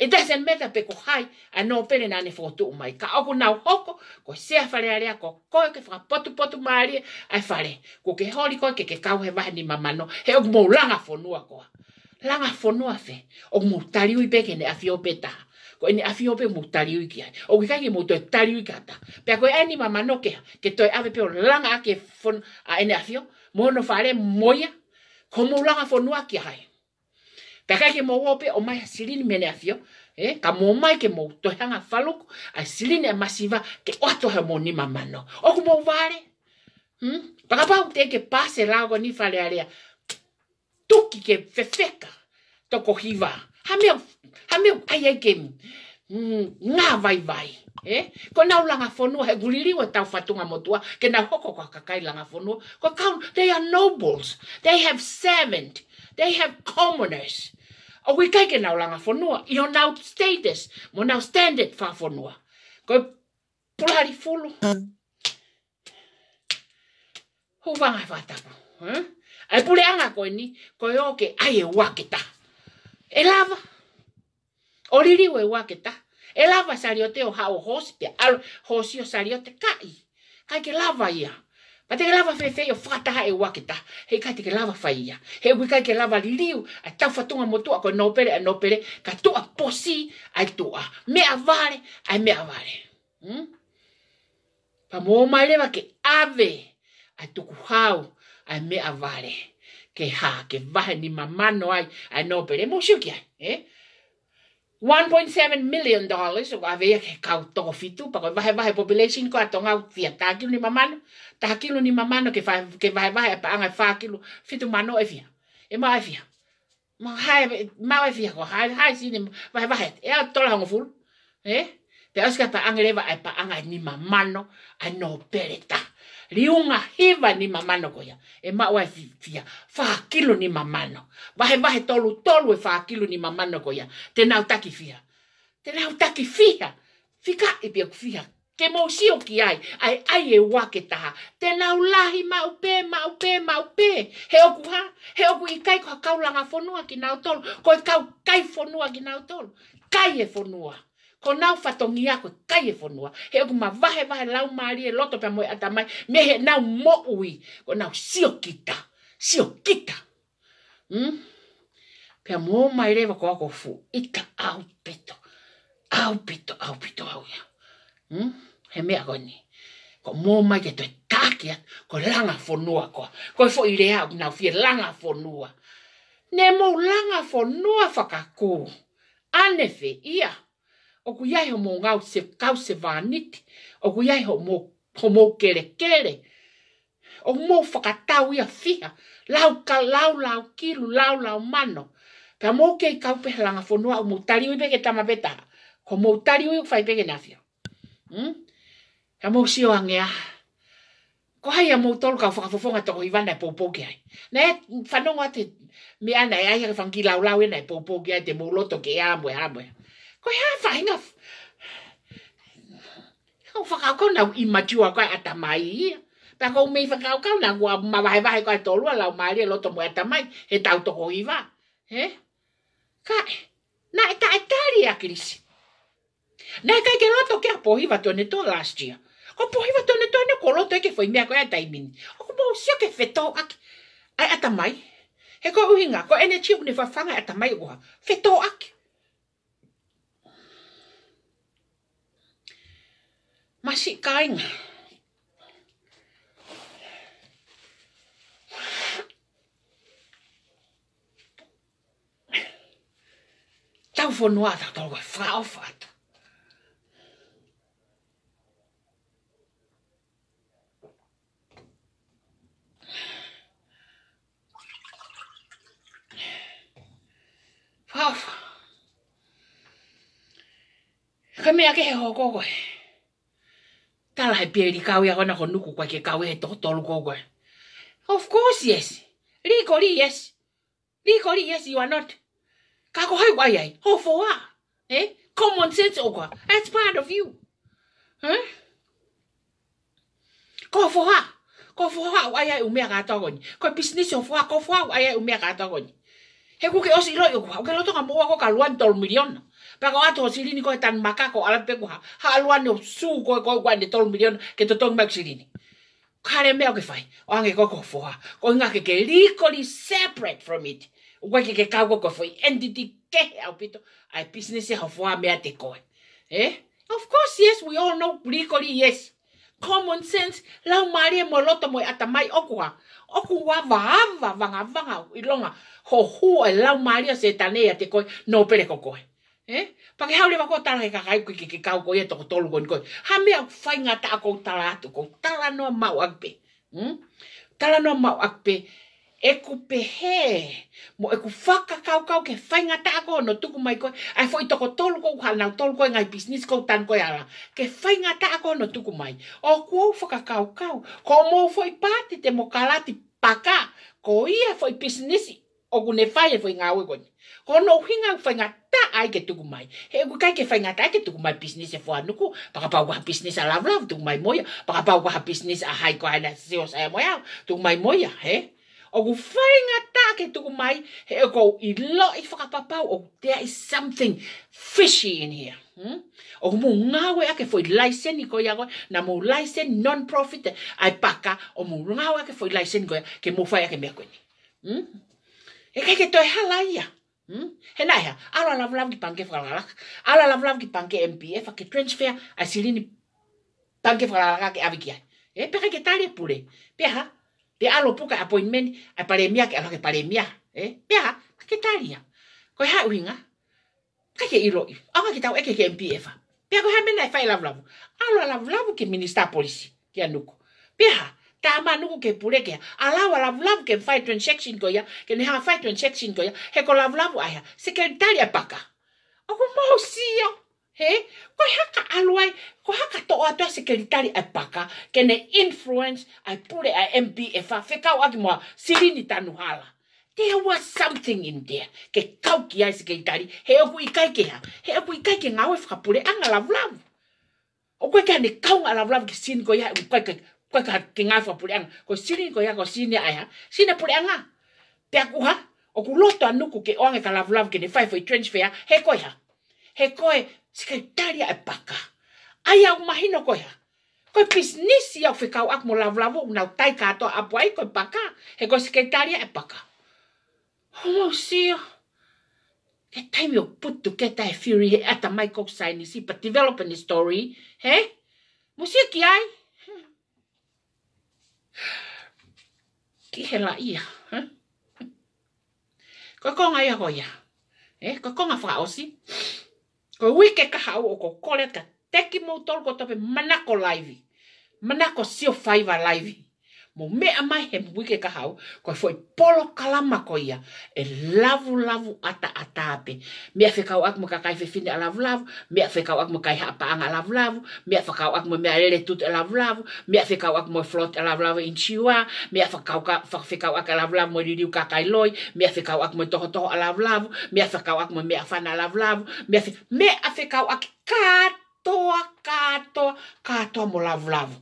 It doesn't matter pe ko hai, a no pere na ne fotu umai. Ka ko na ho ko sea fare are ko koe ke whaka potu potu maari, ai fare. Ko ke holi koe ke ke kau he vahe ni mamano, he o mou langa fonua koa. Langa fonua fe, ok mou tari ui peke ne afi ope taha. Ko ene afi ope mou tari ui ki hai. Ok ki kai ki mou toi tari ui kata. pe ko ai ni mamano ke, ke toi ave peo langa ke fon, a ene afi o, mou no fare moia, ko mo langa fonua ki hai. Pe kai ke mau ope o mai silini mene a fio. E, ka mō mai ke mō tohanga whaluku, a siline a masiva, ke o atoha mō ni mamano. O ku mō vare. Hmm? Paka pau te ke pase rāgo ni whare area, tuki ke whewheka, toko hiwa. Hameo, hameo, ai ai ke mm, ngā vai vai. E? Ko nau langa whonua, he guliri o tau whatunga motua, ke nau hoko kwa kakai langa whonua. Ko kau, they are nobles. They have servants. They have commoners. O we kaike nau langa whanua. I o nau status. Mo nau standard wha whanua. Ko pulari fulu. Ho wangai whatapa. Huh? Ai pule anga koe ni. Koe oke ai e waketa. E lava. O ririu e waketa. E lava sariote o hao hospia. Al hosio sariote kai. Kaike lava ia. Kaike lava ia. A te lava fe fe o fata e wakita. He ka te lava fa ia. He wi ka te lava liu. A ta fatunga motua ko nopere a nopere. Ka tua posi a tua. Me avare a me avare. Hmm? Pa mō mai lewa ke ave a tuku hau a me avare. Ke ha, ke vahe ni mamano ai a nopere. Mo shuki ai. Eh? 1.7 million dollars. Wa ve ke kau tofitu. Pa ko vahe vahe population ko atonga u fiatakiu ni mamano. Ha, Ta kilo ni mamano ke vai ke vai vai pa anga fa e kilo fitu mano e via e ma e ma hai ma e via ko hai hai ni vai vai e a tola ful Eh? te aska pa anga leva e pa anga ni mamano a no pereta liunga hiva ni mamano ko ya e ma e wa fia fa kilo ni mamano vai vai tolu tolu e fa kilo ni mamano ko ya te nau taki fia te nau taki fia Fica e pia fia te mo si o ki ai ai ai e wa ke ta te na u lahi ma u pe ma u pe ma u pe he o ku ha he o ku i kai ko ka u la nga fonu ki na tol ko ka u kai fonu ki na tol kai e fonu ko na u fatongi ko kai e fonu he o ku ma va he va he la u ma e loto pe mo ata mai me he na u mo ui ko na u si o ki ta si o ki ta mm pe mo mai re va ko ko fu ita au peto au pito au pito au ya mm he mea koe ni. Ko mō mai ke toi kākia, ko langa whonua koa. Ko e fo i rea au nau fie langa fonua. Ne mō langa fonua whakakū. Ane fe ia. O ku iaiho mō ngau se kau se vāniti. O ku ho mō ho mō kere kere. O mō whakatau ia fia. Lau ka lau lau kilu, lau lau mano. Pea mō kei kau pe langa fonua o mō tariu i peke tamabeta. Ko mō tariu i whaipeke nafia. Hmm? Ka mo si o angea. Ko hai a mo tolu ka whaka whafonga to ko e popo ki ai. Na e whanonga te me ana e aia ka whangi lau lau e na e ki ai te mo loto ke ea amoe amoe. Ko hea whainga. Kau whaka o kona i matua koe ata mai i ia. Pea kou mei whaka o kona ngua ma wahe wahe koe tolu a lau maari e loto moe ata mai. He tau to ko iwa. He? Ka e. Na e ta e tari a krisi. Na e kai ke loto ke a pohiva tu ne to last year. Ko pohi wa tonu tonu ko lo toike e fo imea ko ea taimini. O ko mou sio ke fetou aki. Ai atamai. He ko uhinga. Ko ene chi ni wha whanga e atamai oha. Fetou aki. Masi kainga. Tau fo nua tau tau wa fraofat. Wow. Ka mea ke he hoko koe. Tala he pia iri kawe a hona ko nuku koe ke kawe he toho tolu Of course, yes. Rikori, yes. Rikori, yes, you are not. Ka ko hai wai ai. Ho fo wa. Eh? Common sense o That's part of you. Huh? Ko fo wa. Ko fo wa wai ai umea katoa koni. Ko business o fo wa ko fo wa wai ai umea katoa koni heku ke osi lo yoku ke lo tonga moa ko kaluan tol milion pa ko ato silini ko tan maka ko alat pe ko ha aluan no su ko ko guan de tol milion ke to tong mak silini kare me o ke fai o ange ko ko foa ko nga ke ke likoli separate from it wa ke ke ka ko foi entity ke au pito ai business ha foa me ate ko eh of course yes we all know likoli yes common sense la mari e moloto moi ata mai okua oku wa va va va nga va i longa ho hu e lau mari se tane ya te koi no pere koko e eh pa ke hauri bako tala ka kai kiki ki kau koi e to tolu koi koi ha me au fai nga ta ko tala tu ko tala no mau akpe hm tala no mau akpe e ku pehe, mo e ku whaka kau kau ke whainga tāko no tuku mai ko ai foi to toko tolu kou na tolu koe ngai business ko tan ko ya ke whainga tāko no tuku mai, o kuo whaka kau kau, ko mo fo i te mo kalati paka, ko ia foi i businessi, o ku ne whai e fo i ko no hinga u whainga ai ke tuku mai, he ku kai ke whainga tā ke tuku mai business e fo anuku, paka pau kaha business a lavlav, tuku mai moya paka pau kaha business a hai koe ana seos ae moia, tuku mai moya he? o ku whainga tā ke tuku mai, he o kou i lo i whakapapau, o there is something fishy in here. Hmm? O ku mō ngāwe ake fwoi laisen i koi ako, na mō laisen non-profit ai paka, o mō ngāwe ake fwoi laisen i koi ake, ke mō whai ake mea koini. Hmm? E kai ke toi hala ia. Hmm? He nai ha, ala lavu lavu ki pangke whakalak, ala lavu lavu ki pangke MPF, ake trench fair, ai silini pangke whakalak ake avikia. E pe kai ke tari pule, pe ha, alo puka appointment a paremia ke aloke paremia eh pia kakitalia ko ha winga kake ilo aka kitau eke ke MPF pia ko ha mena fai e lavu lavu alo lavu lavu ke minister policy ke anuko pia tama nuku ke puleke ala lavu lavu ke fai transaction ko ya ke ne ha fai transaction ko ya he ko lavu lavu aya o ko mo mosia he ko haka aluai ko haka to atua secretary ai paka ne influence ai pure ai mb e fa fekau agi mo sirini tanu hala there was something in there ke kau ki ai secretary he o kui kai ke ha he o kui kai ke ngawe fa pure anga la vlav o kui ke ne kau anga la vlav ke sin ko ya kui kai kai ka ki ngawe fa pure anga ko sirin ko ya ko sin ai ha sin pure anga pe aku ha o ku loto anuku ke o anga la vlav ke ne fai fai trench fair he ko ya he koe Sika itaria e paka. Ai au mahino koia. Koe pisnisi au whikau ak mo lavu lavu unau tai katoa apu ai koe paka. He koe sika itaria e paka. Homo sia. Ke taimi o putu ke tai fury he ata mai kokusai nisi pa developing story. He? Mo sia ki ai? Ki he la ia. Koe konga ia koia. Eh, koe konga whakaosi. Koe konga whakaosi. Кој уике каха око колетка, теки му толко тоа бе мнако лајви. Мнако сио фајва лајви. Me a mayhem wiki ki ha ou, gezwè po lo kalama ko ia, E lavu lavu ata ataapè. Viol se ka ornament a lavag, Viol se ka ornament a lavag, Viol se ka ornament a tablet dla aWAVU, Viol se ka ornament Francis potla lavag in Chihwa, Viol se ka 떨어� 따 lavag Viol, Vi ở lin establishing this Text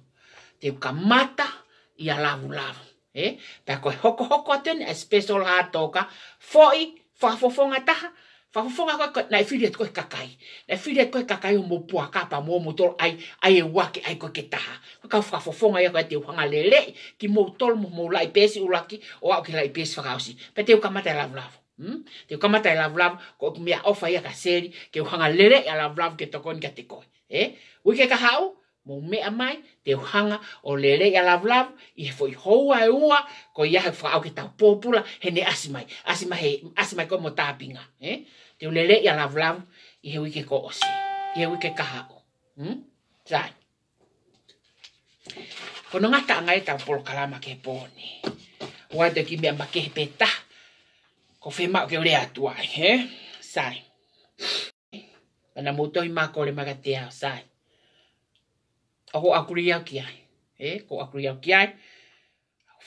de ou kama ata ia lavu lavu. E? Pea koe hoko hoko atene, a special hard toka, foi, whafofonga taha, whafofonga koe, koe, nai whiriat koe kakai. Nai whiriat koe kakai o mopua kapa, mō motol, ai, ai e wake, ai koe ke taha. Koe kau whafofonga ia koe te uhanga lele, ki motol mo mo lai pesi ulaki, o au ki lai pesi whakausi. Pea te ukamata e lavu lavu. Mm? Te kamata e lavu lavu, ko mea ofa ia ka seri, ke uhanga lere e lavu lavu ke tokoni ka te koe. Eh? Uike ka hao, mo me amai te hanga o le le ya love love i he foi ho ai ua ko ia he fa o ki tau popula he ne asi mai asi mai he, asi mai ko mo ta pinga eh te le le ya love love i he wiki ko osi i he wiki ka hao hm zai ko no ngata nga e tau polo kalama ke poni wa de ki me ma ke peta ko fe ma ke ore atua eh zai ana mo to i ma ko le magatea sai o akuri au ki ai. E, ko akuri au ki ai.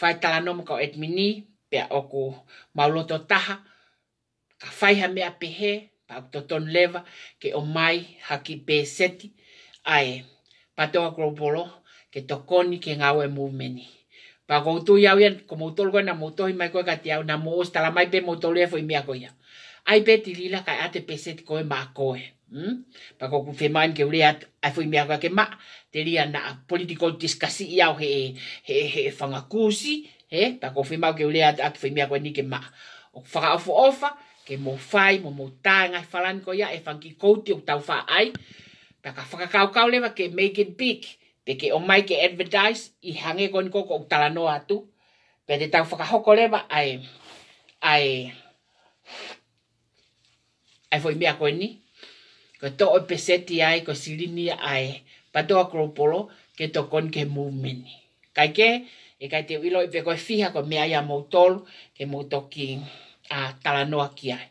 Whai tala nomu kau etmini, pia o ko mauloto taha, ka whai ha mea pehe, pa to ton leva, ke o mai haki pe seti, ae, pa te toa kropolo, ke to koni ke ngau e mūmeni. Pa kou tu iau ian, ko mautolgo na mautohi mai koe kati au, na mūs tala mai pe mautolue fo i mea koe ia. Ai pe tilila kai ate pe seti koe maa koe. koe. Mm? Pa ko kufe mai ke ulea ai foi mea ke ma te ria na political discussi i au he, he, he whangakusi, he? Pa ko kufe mai ke ulea a ki foi mea ni ke ma. O whaka ofa ofa, ke mo fai, mo mo tanga i whalan ko ia, e whanki kouti o tau wha ai, pa ka whakakau kau lewa ke make it big, pe ke o mai ke advertise i hange koni ko ko utala no atu, pe te tau whakahoko lewa ai, ai, ai foi mea koni, ni, ko to o peseti ai ko silini ai pa to akropolo ke to kon ke movement kai ke e kai te wilo ve ko fiha ko me ai motor ke moto ki a talano aki ai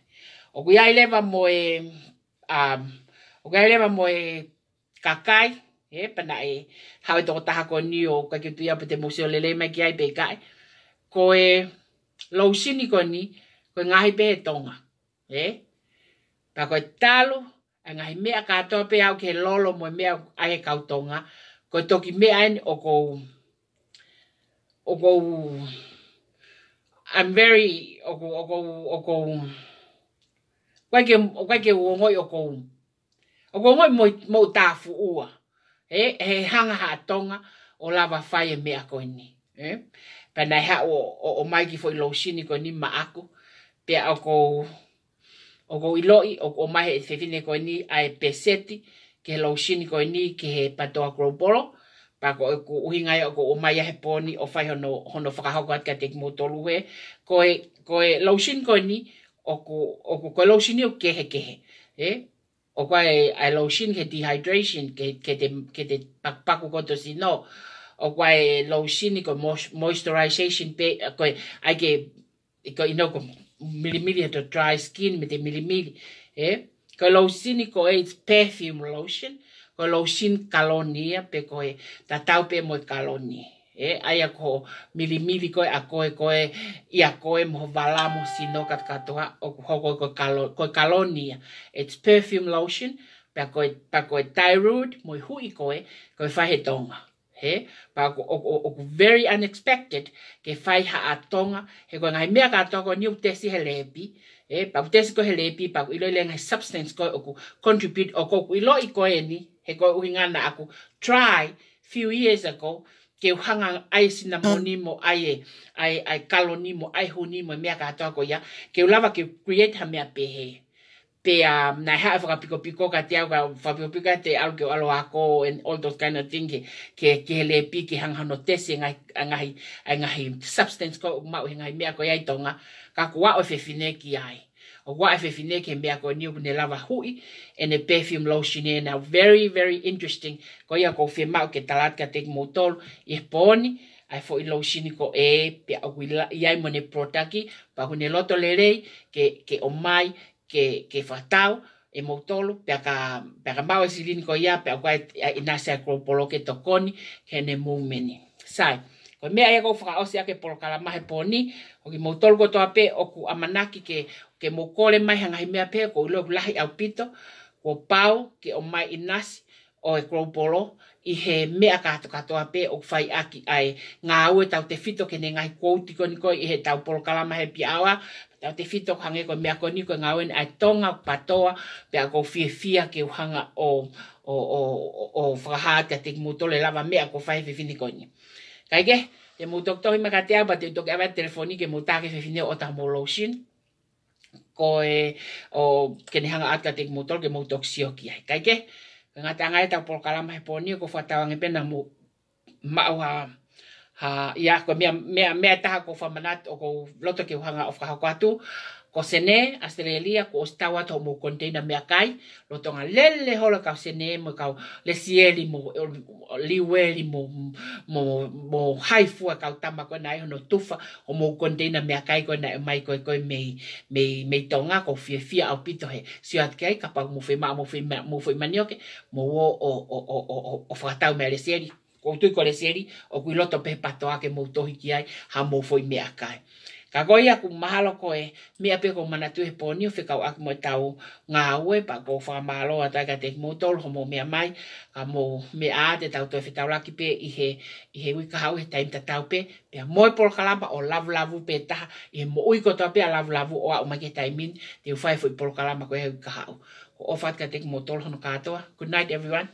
o ku ai leva mo e a o ku ai leva mo e kakai e pana e ha to ta ko ni o ka ke tu ya pete museo lele me ki ai be kai ko e lousini ko ni ko ngai be tonga e pa ko talu Anga he mea katoa pe au ke lolo mo mea ae kautonga. Ko toki mea ane o ko O kou... I'm very... O kou... O kou... O kou... Kwaike, kwaike uongoi o kou... O kou ngoi mo tafu ua. He, he hanga ha tonga o lava fai e mea koe ni. He? Pena ha o, o, o mai ki fo ilo sini koe ni ma aku. Pea o kou o ko iloi o ko mahe e fefine ko ni a e peseti ke lau sini ko ni ke he patoa kroporo pa ko e ku uhingai o ko umai a he poni o fai hono, hono whakahoko atka teki mo tolu he ko e, ko e lau sini ko ni o ko, o ko, ko lau sini o kehe kehe e? o ko e a lau sini ke dehydration ke, ke te, ke te pak, paku koto si no o ko e lau sini ko moisturization pe ko e ai ke ko ino ko milimili to dry skin me te milimili e ko lotion ko e it's perfume lotion ko lotion kalonia pe ko e ta tau pe mo kaloni e ai ko milimili ko a ko e ko e ia ko e mo valamo sino kat katoa o ko ko ko ko kalonia it's perfume lotion pe ko pe ko tai root mo hui ko e ko fa he tonga he pa ko o very unexpected ke fai ha atonga he ko ngai mea ka to ko ni utesi helepi e pa utesi ko helepi pa ko ilo ile ngai substance ko o contribute o ko ilo i ko eni he ko uingana aku try few years ago ke hanga ai sina moni mo ai ai ai kaloni mo ai honi mo mea ka to ko ya ke lava ke create ha mea pe he te a um, na ha fa piko piko ka te a fa piko piko te alu ke alu ako and all those kind of things ke ke le pi ki hang hano te se ngai ngai ngai substance ko ma o ngai me ko yai tonga ka ko wa o fe fine ki ai o wa fe fine ke me ko ni ne lava hui and a perfume lotion and e a very very interesting ko ya ko fe ma ke talat ka te motor e poni ai fo ilo shiniko e pe aguila yai mone protaki pa hune loto lerei ke ke o mai ke ke fatau e motolo pe ka pe ka mau e silin ko ia pe ka ina e, e sa ko polo ke tokoni ke ne mumeni sai ko me ai ko fra o sia ke polo kala mahe poni o ki motolo ko to ape o ku amanaki ke ke mokole mai hanga he mea pe ko lo lahi au pito ko pau ke o mai inasi o e ko polo i he mea kato katoa pe o fai aki ai. Ngā ue tau te fito ke ne ngai kouti koni koi i he tau polokalama he piawa. Tau te fito hange koi mea koni koi ngā ue ai tonga patoa pe a kou fie fia ke uhanga o, o, o, o, o whakahātia te mūtole lava mea kou fai fifini koni. Kaike, te mūtoktohi tohi makatea ba te utoke awa telefoni ke mūtake fifini o ta mūlousin ko e o kenehanga atka te mūtole ke mūtoksio ki Kaike, kaike, ngata ngai ta pol kala mai poni ko fata wangi pena mu ma wa ha ya ko me me me ko famanat o ko loto ke hanga of ka ko atu ko sene Australia ko stawa to mo container me kai lo to nga lele hola ka sene mo ka le sieli mo li weli mo mo mo hai fu ka tama ko nai no tufa o mo container me kai ko nai mai ko ko mei mei me tonga ko fie fie au pito he si at kai ka pa mo fe ma mo fe mo fe ke mo o o o o o o o fatau me le sieli ko tu ko le sieli o ku loto pe patoa ke mo to hiki ai ha mo foi me kai Ka koe aku mahalo koe, mea peko mana tuhe ponio, whikau aku mo tau ngā ue, pa kou whamalo a taika te mō homo mea mai, ka mō mea a te tau tuhe whitau laki pe, i he, i he ui kahau, he taim tatau pe, pia mō e polo kalamba o lavu lavu pe taha, i he mō ui kotoa pe a lavu lavu o a umake taimin, te ufai fui polo kalamba koe he ui kahau. Ko ofat ka te mō tolu hono katoa. Good night everyone.